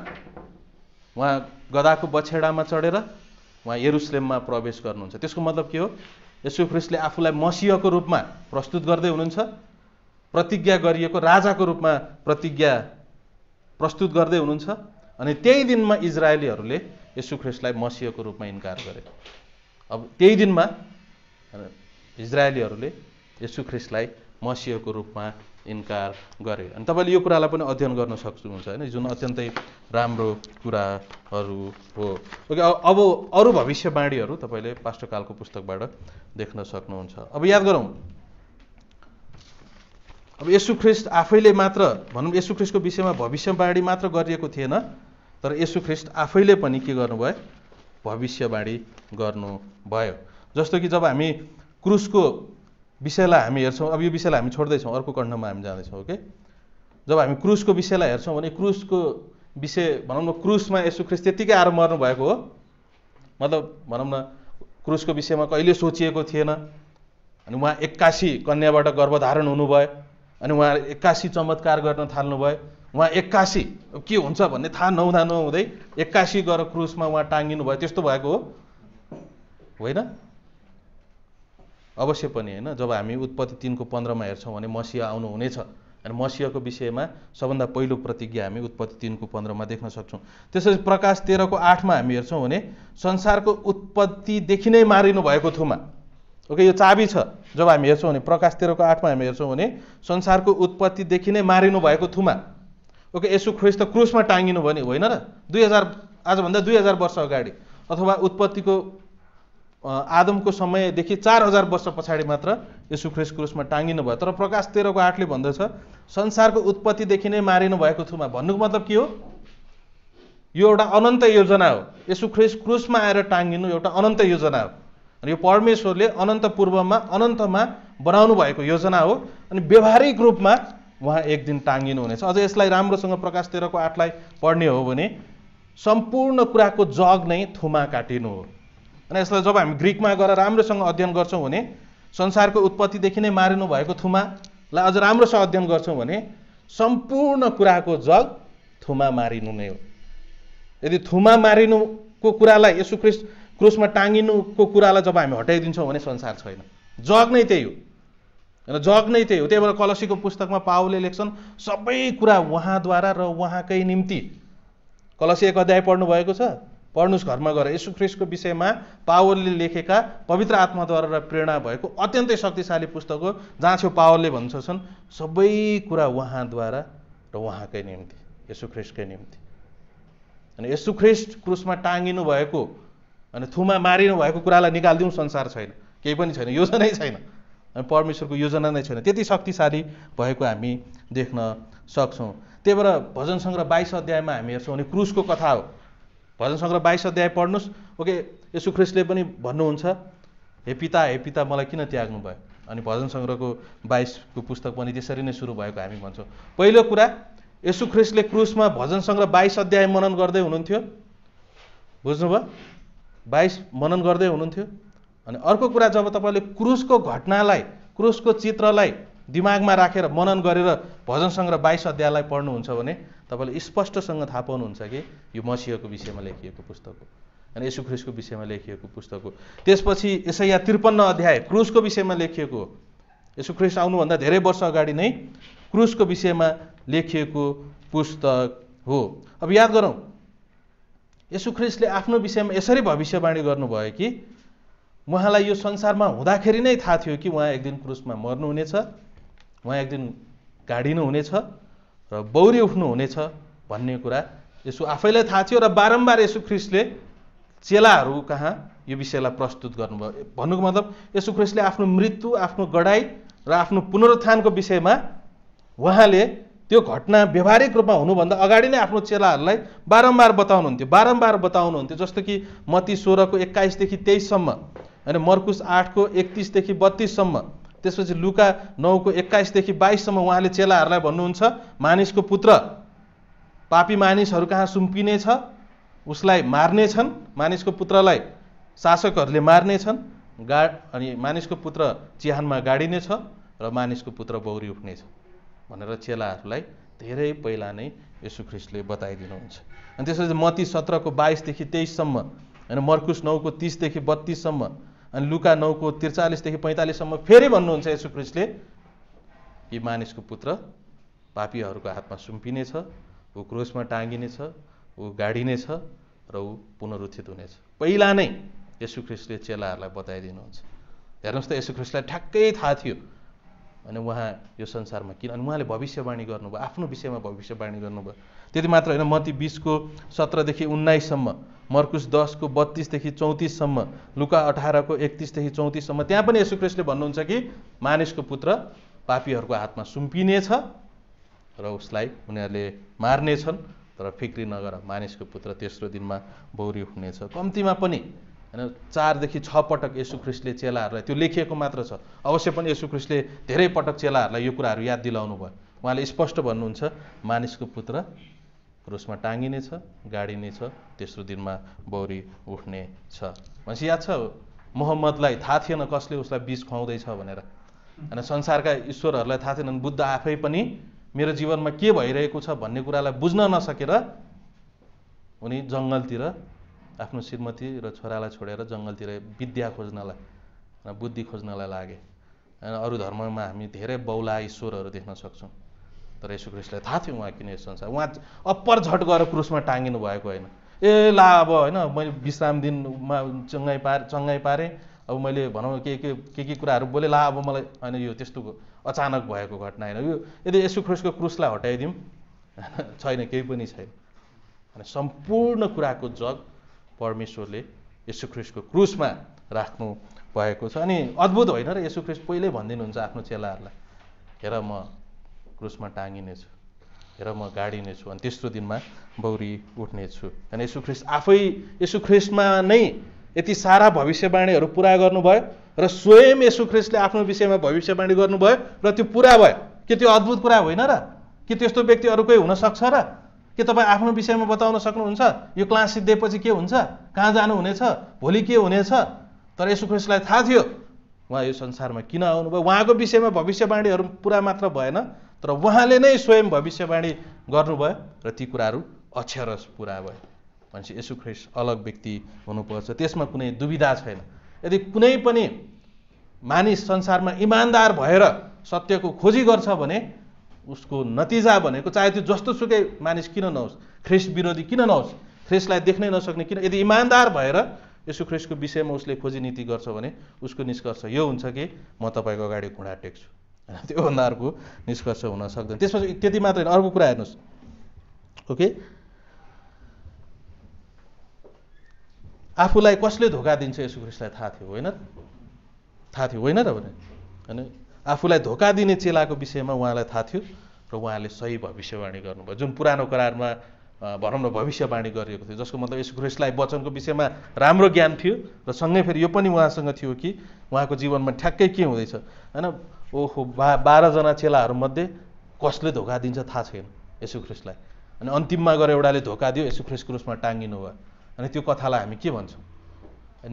उहाँ गदाको बछेडामा चढेर उहाँ यरुसलेममा प्रवेश गर्नुहुन्छ त्यसको मतलब के हो यसु ख्रिस्टले आफूलाई मसिहको रूपमा प्रस्तुत गर्दै हुनुहुन्छ प्रतिज्ञा गरिएको राजाको रूपमा प्रतिज्ञा प्रस्तुत गर्दै हुनुहुन्छ अनि त्यही दिनमा इजरायलीहरूले यसु ख्रिस्टलाई मसिहको रूपमा इन्कार गरे अब त्यही दिनमा इजरायलीहरूले यसु ख्रिस्टलाई मसिहको रूपमा इन्कार गरे अनि तपाईँले यो कुरालाई पनि अध्ययन गर्न सक्नुहुन्छ होइन जुन अत्यन्तै राम्रो कुराहरू हो ओके अब अरू भविष्यवाणीहरू तपाईँले पाष्टकालको पुस्तकबाट देख्न सक्नुहुन्छ अब याद गरौँ अब यशुख्रिस्ट आफैले मात्र भनौँ यशुख्रिस्टको विषयमा भविष्यवाणी मात्र गरिएको थिएन तर यशुख्रिस्ट आफैले पनि के गर्नुभयो भविष्यवाणी गर्नुभयो जस्तो कि जब हामी क्रुसको विषयलाई हामी हेर्छौँ अब यो विषयलाई हामी छोड्दैछौँ अर्को खण्डमा हामी जाँदैछौँ ओके जब हामी क्रुसको विषयलाई हेर्छौँ भने क्रुसको विषय भनौँ न क्रुसमा यसो ख्रिस त्यत्तिकै आएर मर्नुभएको हो मतलब भनौँ न क्रुसको विषयमा कहिले सोचिएको थिएन अनि उहाँ एक्कासी कन्याबाट गर्भधारण हुनुभयो अनि उहाँ एक्कासी चमत्कार गर्न थाल्नुभयो उहाँ एक्कासी के हुन्छ भन्ने थाहा नहुँदा नहुँदै एक्कासी गरेर क्रुसमा उहाँ टाँगिनु भयो त्यस्तो भएको होइन अवश्य पनि होइन जब हामी उत्पत्ति तिनको पन्ध्रमा हेर्छौँ भने मसिया आउनु हुनेछ अनि मसियाको विषयमा सबभन्दा पहिलो प्रतिज्ञा हामी उत्पत्ति तिनको पन्ध्रमा देख्न सक्छौँ त्यसपछि प्रकाश तेह्रको आठमा हामी हेर्छौँ भने संसारको उत्पत्तिदेखि नै मारिनु भएको थुमा ओके यो चाबी छ जब हामी हेर्छौँ भने प्रकाश तेह्रको आठमा हामी हेर्छौँ भने संसारको उत्पत्तिदेखि नै मारिनु भएको थुमा ओके यसो ख्रिस त क्रुसमा टाँगिनु भने होइन र दुई हजार आजभन्दा दुई हजार वर्ष अगाडि अथवा उत्पत्तिको आदमको समयदेखि चार हजार वर्ष पछाडि मात्र यसु ख्रिस क्रुसमा टाङ्गिनु भयो तर प्रकाश तेह्रको आठले भन्दछ संसारको उत्पत्तिदेखि नै मारिनु भएको थुमा भन्नुको मतलब के हो यो एउटा अनन्त योजना हो यसु ख्रेस क्रुसमा आएर टाङ्गिनु एउटा अनन्त योजना हो अनि यो परमेश्वरले अनन्त पूर्वमा अनन्तमा बनाउनु भएको योजना हो अनि व्यवहारिक रूपमा उहाँ एक दिन हुनेछ अझ यसलाई राम्रोसँग प्रकाश तेह्रको आठलाई पढ्ने हो भने सम्पूर्ण कुराको जग नै थुमा काटिनु हो अनि यसलाई जब हामी ग्रिकमा गएर राम्रोसँग अध्ययन गर्छौँ भने संसारको उत्पत्तिदेखि नै मारिनु भएको थुमालाई अझ राम्रोसँग अध्ययन गर्छौँ भने सम्पूर्ण कुराको जग थुमा मारिनु नै हो यदि थुमा मारिनुको कुरालाई यसो क्रिस क्रुसमा टाँगिनुको कुरालाई जब हामी हटाइदिन्छौँ भने संसार छैन जग नै त्यही हो र जग नै त्यही हो त्यही भएर कलसीको पुस्तकमा पाओले लेख्छन् सबै कुरा उहाँद्वारा र उहाँकै निम्ति कलसी एक अध्याय पढ्नु भएको छ पढ्नुहोस् घरमा गएर यसु ख्रिस्टको विषयमा पावलले लेखेका पवित्र आत्माद्वारा र प्रेरणा भएको अत्यन्तै शक्तिशाली पुस्तक हो जहाँ छेउ पावलले छन् सबै कुरा उहाँद्वारा र उहाँकै निम्ति यसु ख्रिस्टकै निम्ति अनि यसु ख्रिस्ट क्रुसमा टाँगिनु भएको अनि थुमा मारिनु भएको कुरालाई निकालिदिउँ संसार छैन केही पनि छैन योजनै छैन अनि परमेश्वरको योजना नै छैन त्यति शक्तिशाली भएको हामी देख्न सक्छौँ त्यही भएर भजन सङ्ग्रह बाइस अध्यायमा हामी हेर्छौँ भने क्रुसको कथा हो भजन सङ्ग्रह बाइस अध्याय पढ्नुहोस् ओके यसु ख्रिस्टले पनि भन्नुहुन्छ हे पिता हे पिता मलाई किन त्याग्नु भयो अनि भजन सङ्ग्रहको बाइसको पुस्तक पनि त्यसरी नै सुरु भएको हामी भन्छौँ पहिलो कुरा यसु ख्रिस्टले क्रुसमा भजन सङ्ग्रह बाइस अध्याय मनन गर्दै हुनुहुन्थ्यो बुझ्नुभयो बाइस मनन गर्दै हुनुहुन्थ्यो अनि अर्को कुरा जब तपाईँले क्रुसको घटनालाई क्रुसको चित्रलाई दिमागमा राखेर मनन गरेर भजन सङ्ग्रह बाइस अध्यायलाई पढ्नुहुन्छ भने तपाईँले स्पष्टसँग थाहा पाउनुहुन्छ कि यो मसिहको विषयमा लेखिएको पुस्तक हो अनि यसु ख्रिसको विषयमा लेखिएको पुस्तक हो त्यसपछि यसैया त्रिपन्न अध्याय क्रुसको विषयमा लेखिएको हो यसु ख्रिस आउनुभन्दा धेरै वर्ष अगाडि नै क्रुसको विषयमा लेखिएको पुस्तक हो अब याद गरौँ यसु ख्रिस्टले आफ्नो विषयमा यसरी भविष्यवाणी गर्नुभयो कि उहाँलाई यो संसारमा हुँदाखेरि नै थाहा थियो कि उहाँ एक दिन क्रुसमा मर्नुहुनेछ उहाँ एक दिन गाडिनुहुनेछ र बौरी उठ्नु हुनेछ भन्ने कुरा यसो आफैलाई थाहा थियो र बारम्बार यसो ख्रिस्टले चेलाहरू कहाँ यो विषयलाई प्रस्तुत गर्नुभयो भन्नुको मतलब यसो ख्रिस्टले आफ्नो मृत्यु आफ्नो गडाई र आफ्नो पुनरुत्थानको विषयमा उहाँले त्यो घटना व्यवहारिक रूपमा हुनुभन्दा अगाडि नै आफ्नो चेलाहरूलाई बारम्बार बताउनुहुन्थ्यो बारम्बार बताउनुहुन्थ्यो जस्तो कि मती सोह्रको एक्काइसदेखि तेइससम्म होइन मर्कुस आठको एकतिसदेखि बत्तिससम्म त्यसपछि लुका नौको एक्काइसदेखि बाइससम्म उहाँले चेलाहरूलाई भन्नुहुन्छ मानिसको पुत्र पापी मानिसहरू कहाँ सुम्पिनेछ उसलाई मार्नेछन् मानिसको पुत्रलाई शासकहरूले मार्नेछन् गा अनि मानिसको पुत्र चिहानमा गाडिने छ र मानिसको पुत्र बौरी उठ्नेछ भनेर चेलाहरूलाई धेरै पहिला नै यशुख्रिस्टले ख्रिस्टले बताइदिनुहुन्छ अनि त्यसपछि मती सत्रको बाइसदेखि तेइससम्म होइन मर्कुस नौको तिसदेखि बत्तिससम्म अनि लुका नौको त्रिचालिसदेखि पैँतालिससम्म फेरि भन्नुहुन्छ यसुकृष्णले यी मानिसको पुत्र पापीहरूको हातमा सुम्पिनेछ ऊ क्रोसमा टाँगिनेछ ऊ गाडिनेछ र ऊ पुनरुत्थित हुनेछ पहिला नै यसुख्रिस्टले चेलाहरूलाई बताइदिनुहुन्छ हेर्नुहोस् त यसुख्रिस्टलाई ठ्याक्कै थाहा थियो अनि उहाँ यो संसारमा किन अनि उहाँले भविष्यवाणी गर्नुभयो आफ्नो विषयमा भविष्यवाणी गर्नुभयो त्यति मात्र होइन मती बिसको सत्रदेखि उन्नाइससम्म मर्कुस दसको बत्तिसदेखि चौतिससम्म लुका अठारको एकतिसदेखि चौतिससम्म त्यहाँ पनि यसुक्रेसले भन्नुहुन्छ कि मानिसको पुत्र पापीहरूको हातमा सुम्पिनेछ र उसलाई उनीहरूले मार्नेछन् तर फिक्री नगर मानिसको पुत्र तेस्रो दिनमा बौरी हुनेछ कम्तीमा पनि होइन चारदेखि छ पटक ख्रिस्टले चेलाहरूलाई त्यो लेखिएको मात्र छ अवश्य पनि ख्रिस्टले धेरै पटक चेलाहरूलाई यो कुराहरू याद दिलाउनु भयो उहाँले स्पष्ट भन्नुहुन्छ मानिसको पुत्र रुसमा छ गाडिने छ तेस्रो दिनमा बौरी उठ्ने छ भनेपछि याद छ मोहम्मदलाई थाहा थिएन कसले उसलाई बिज खुवाउँदैछ भनेर होइन संसारका ईश्वरहरूलाई थाहा थिएन बुद्ध आफै पनि मेरो जीवनमा के भइरहेको छ भन्ने कुरालाई बुझ्न नसकेर उनी जङ्गलतिर आफ्नो श्रीमती र छोरालाई छोडेर जङ्गलतिर विद्या खोज्नलाई बुद्धि खोज्नलाई लागे होइन अरू धर्ममा हामी धेरै बौला ईश्वरहरू देख्न सक्छौँ तर यसो क्रिस्टलाई थाहा थियो उहाँ किन यस संसार उहाँ अप्पर झट गएर क्रुसमा टाँगिनु भएको होइन ए ला अब होइन मैले विश्राम दिनमा चङ्गाइ पारे चङ्गाइ पारेँ अब मैले भनौँ के के के के कुराहरू बोलेँ ला अब मलाई होइन यो त्यस्तो अचानक भएको घटना होइन यो यदि यसो क्रिस्टको क्रुसलाई हटाइदिउँ छैन केही पनि छैन अनि सम्पूर्ण कुराको जग परमेश्वरले यसु ख्रिस्टको क्रुसमा राख्नु भएको छ अनि अद्भुत होइन र यसु ख्रिस्ट पहिल्यै भनिदिनुहुन्छ आफ्नो चेलाहरूलाई हेर म क्रुसमा टाँगिनेछु र म गाडिनेछु अनि तेस्रो दिनमा बौरी उठ्नेछु अनि यसु ख्रिस्ट आफै यसु ख्रिस्टमा नै यति सारा भविष्यवाणीहरू पुरा गर्नुभयो र स्वयं यसु ख्रिस्टले आफ्नो विषयमा भविष्यवाणी गर्नुभयो र त्यो पुरा भयो के त्यो अद्भुत कुरा होइन र के त्यस्तो व्यक्ति अरू कोही हुनसक्छ र के तपाईँ आफ्नो विषयमा बताउन सक्नुहुन्छ यो क्लास सिद्धिएपछि के हुन्छ कहाँ जानुहुनेछ भोलि के हुनेछ तर यसो ख्रिस्टलाई थाहा थियो उहाँ यो संसारमा किन आउनुभयो उहाँको विषयमा भविष्यवाणीहरू पुरा मात्र भएन तर उहाँले नै स्वयं भविष्यवाणी गर्नुभयो र ती कुराहरू अक्षरस पुरा भयो भनेपछि यसु ख्रिस्ट अलग व्यक्ति हुनुपर्छ त्यसमा कुनै दुविधा छैन यदि कुनै पनि मानिस संसारमा इमान्दार भएर सत्यको खोजी गर्छ भने उसको नतिजा भनेको चाहे त्यो जस्तो सुकै मानिस किन नहोस् ख्रिस विरोधी किन नहोस् ख्रिसलाई देख्नै नसक्ने किन यदि इमान्दार भएर यसो ख्रिसको विषयमा उसले खोजी नीति गर्छ भने उसको निष्कर्ष यो हुन्छ कि म तपाईँको अगाडि घुँडा टेक्छु त्योभन्दा अर्को निष्कर्ष हुन सक्दैन त्यसपछि त्यति मात्र होइन अर्को कुरा हेर्नुहोस् ओके आफूलाई कसले धोका दिन्छ यसो ख्रिस्टलाई थाहा थियो होइन थाहा थियो होइन र भने होइन आफूलाई धोका दिने चेलाको विषयमा उहाँलाई थाहा थियो र उहाँले सही भविष्यवाणी गर्नुभयो जुन पुरानो करारमा भनौँ न भविष्यवाणी गरिएको थियो जसको मतलब यसो ख्रिस्टलाई वचनको विषयमा राम्रो ज्ञान थियो र सँगै फेरि यो पनि उहाँसँग थियो कि उहाँको जीवनमा ठ्याक्कै के हुँदैछ होइन ओहो बा बाह्रजना चेलाहरूमध्ये कसले धोका दिन्छ थाहा छैन यसु अनि अन्तिममा गएर एउटाले धोका दियो यसु क्रुसमा टाङ्गिनु भयो अनि त्यो कथालाई हामी के भन्छौँ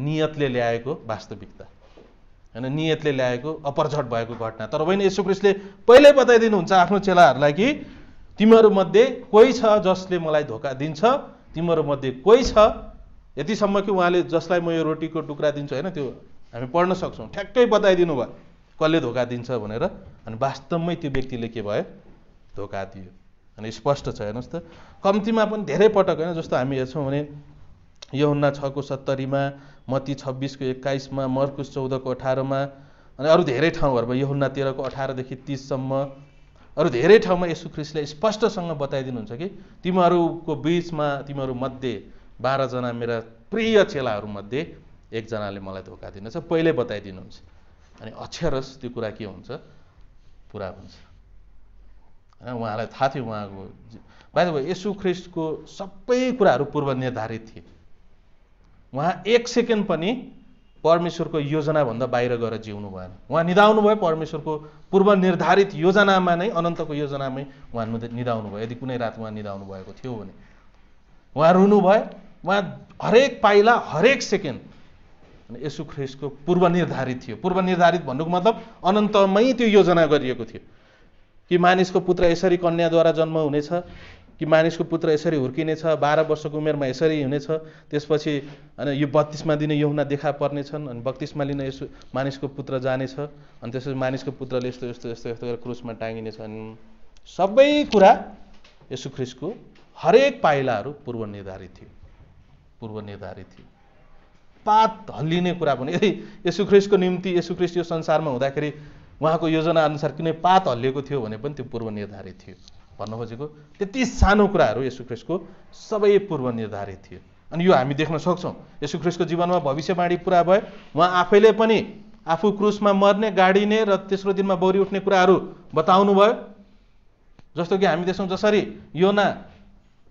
नियतले ल्याएको वास्तविकता होइन नियतले ल्याएको अपरझट भएको घटना तर होइन यसो पहिल्यै बताइदिनुहुन्छ आफ्नो चेलाहरूलाई कि तिमीहरूमध्ये कोही छ जसले मलाई धोका दिन्छ तिमीहरूमध्ये कोही छ यतिसम्म कि उहाँले जसलाई म यो रोटीको टुक्रा दिन्छु होइन त्यो हामी पढ्न सक्छौँ ठ्याक्कै बताइदिनु भयो कसले धोका दिन्छ भनेर अनि वास्तवमै त्यो व्यक्तिले के भयो धोका दियो अनि स्पष्ट छ हेर्नुहोस् त कम्तीमा पनि धेरै पटक होइन जस्तो हामी हेर्छौँ भने यहुन्ना छको सत्तरीमा मती छब्बिसको एक्काइसमा मर्कुस चौधको अठारमा अनि अरू धेरै ठाउँहरूमा यहुन्ना तेह्रको अठारदेखि तिससम्म अरू धेरै ठाउँमा यसु ख्रिस्टले स्पष्टसँग बताइदिनुहुन्छ कि तिमीहरूको बिचमा तिमीहरूमध्ये बाह्रजना मेरा प्रिय चेलाहरूमध्ये एकजनाले मलाई धोका दिनेछ पहिल्यै बताइदिनुहुन्छ अनि अक्षरस त्यो कुरा के हुन्छ पुरा हुन्छ होइन उहाँलाई थाहा थियो उहाँको भाइ यसु ख्रिस्टको सबै कुराहरू पूर्व निर्धारित थिए उहाँ एक सेकेन्ड पनि परमेश्वरको योजनाभन्दा बाहिर गएर जिउनु भएन उहाँ निधाउनु भयो परमेश्वरको पूर्व निर्धारित योजनामा नै अनन्तको योजनामै उहाँ निधाउनु भयो यदि कुनै रात उहाँ निधाउनु भएको थियो भने उहाँ रुनु भयो उहाँ हरेक पाइला हरेक सेकेन्ड अनि यसु ख्रिस्टको पूर्वनिर्धारित थियो पूर्वनिर्धारित भन्नुको मतलब अनन्तमै त्यो योजना गरिएको थियो कि मानिसको पुत्र यसरी कन्याद्वारा जन्म हुनेछ कि मानिसको पुत्र यसरी हुर्किनेछ बाह्र वर्षको उमेरमा यसरी हुनेछ त्यसपछि अनि यो बत्तिसमा दिने यहुना देखा पर्नेछन् अनि बत्तिसमा लिन यसो मानिसको पुत्र जानेछ अनि त्यसपछि मानिसको पुत्रले यस्तो यस्तो यस्तो यस्तो गरेर क्रुसमा टाँगिनेछ अनि सबै कुरा यसु ख्रिसको हरेक पाइलाहरू पूर्वनिर्धारित थियो पूर्वनिर्धारित थियो पात हल्लिने कुरा पनि यदि यशुख्रिस्टको निम्ति यशुख्रिस्ट यो संसारमा हुँदाखेरि उहाँको अनुसार कुनै पात हल्लिएको थियो भने पनि त्यो पूर्व निर्धारित थियो भन्नु खोजेको त्यति सानो कुराहरू यशुख्रिस्टको सबै पूर्व निर्धारित थियो अनि यो हामी देख्न सक्छौँ यशुख्रिस्टको जीवनमा भविष्यवाणी पुरा भयो उहाँ आफैले पनि आफू क्रुसमा मर्ने गाडिने र तेस्रो दिनमा बौरी उठ्ने कुराहरू बताउनु भयो जस्तो कि हामी देख्छौँ जसरी योना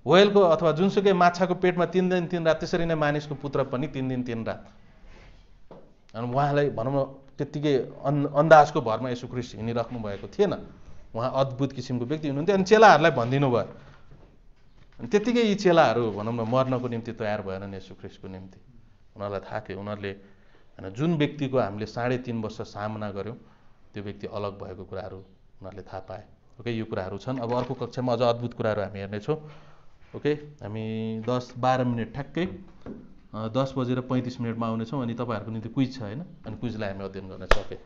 व्हेलको अथवा जुनसुकै माछाको पेटमा तिन दिन तिन रात त्यसरी नै मानिसको पुत्र पनि तिन दिन तिन रात अनि उहाँलाई भनौँ न त्यत्तिकै अन् अन्दाजको भरमा यसो क्रिस हिँडिराख्नु भएको थिएन उहाँ अद्भुत किसिमको व्यक्ति हुनुहुन्थ्यो अनि चेलाहरूलाई भनिदिनु भयो अनि त्यत्तिकै यी चेलाहरू भनौँ न मर्नको निम्ति तयार भएनन् यसो क्रिसको निम्ति उनीहरूलाई थाहा थियो उनीहरूले होइन जुन व्यक्तिको हामीले साढे तिन वर्ष सामना गऱ्यौँ त्यो व्यक्ति अलग भएको कुराहरू उनीहरूले थाहा पाए ओके यो कुराहरू छन् अब अर्को कक्षामा अझ अद्भुत कुराहरू हामी हेर्नेछौँ ओके हामी दस बाह्र मिनट ठ्याक्कै दस बजेर पैँतिस मिनटमा आउनेछौँ अनि तपाईँहरूको निम्ति क्विज छ होइन अनि क्विजलाई हामी अध्ययन गर्नेछौँ ओके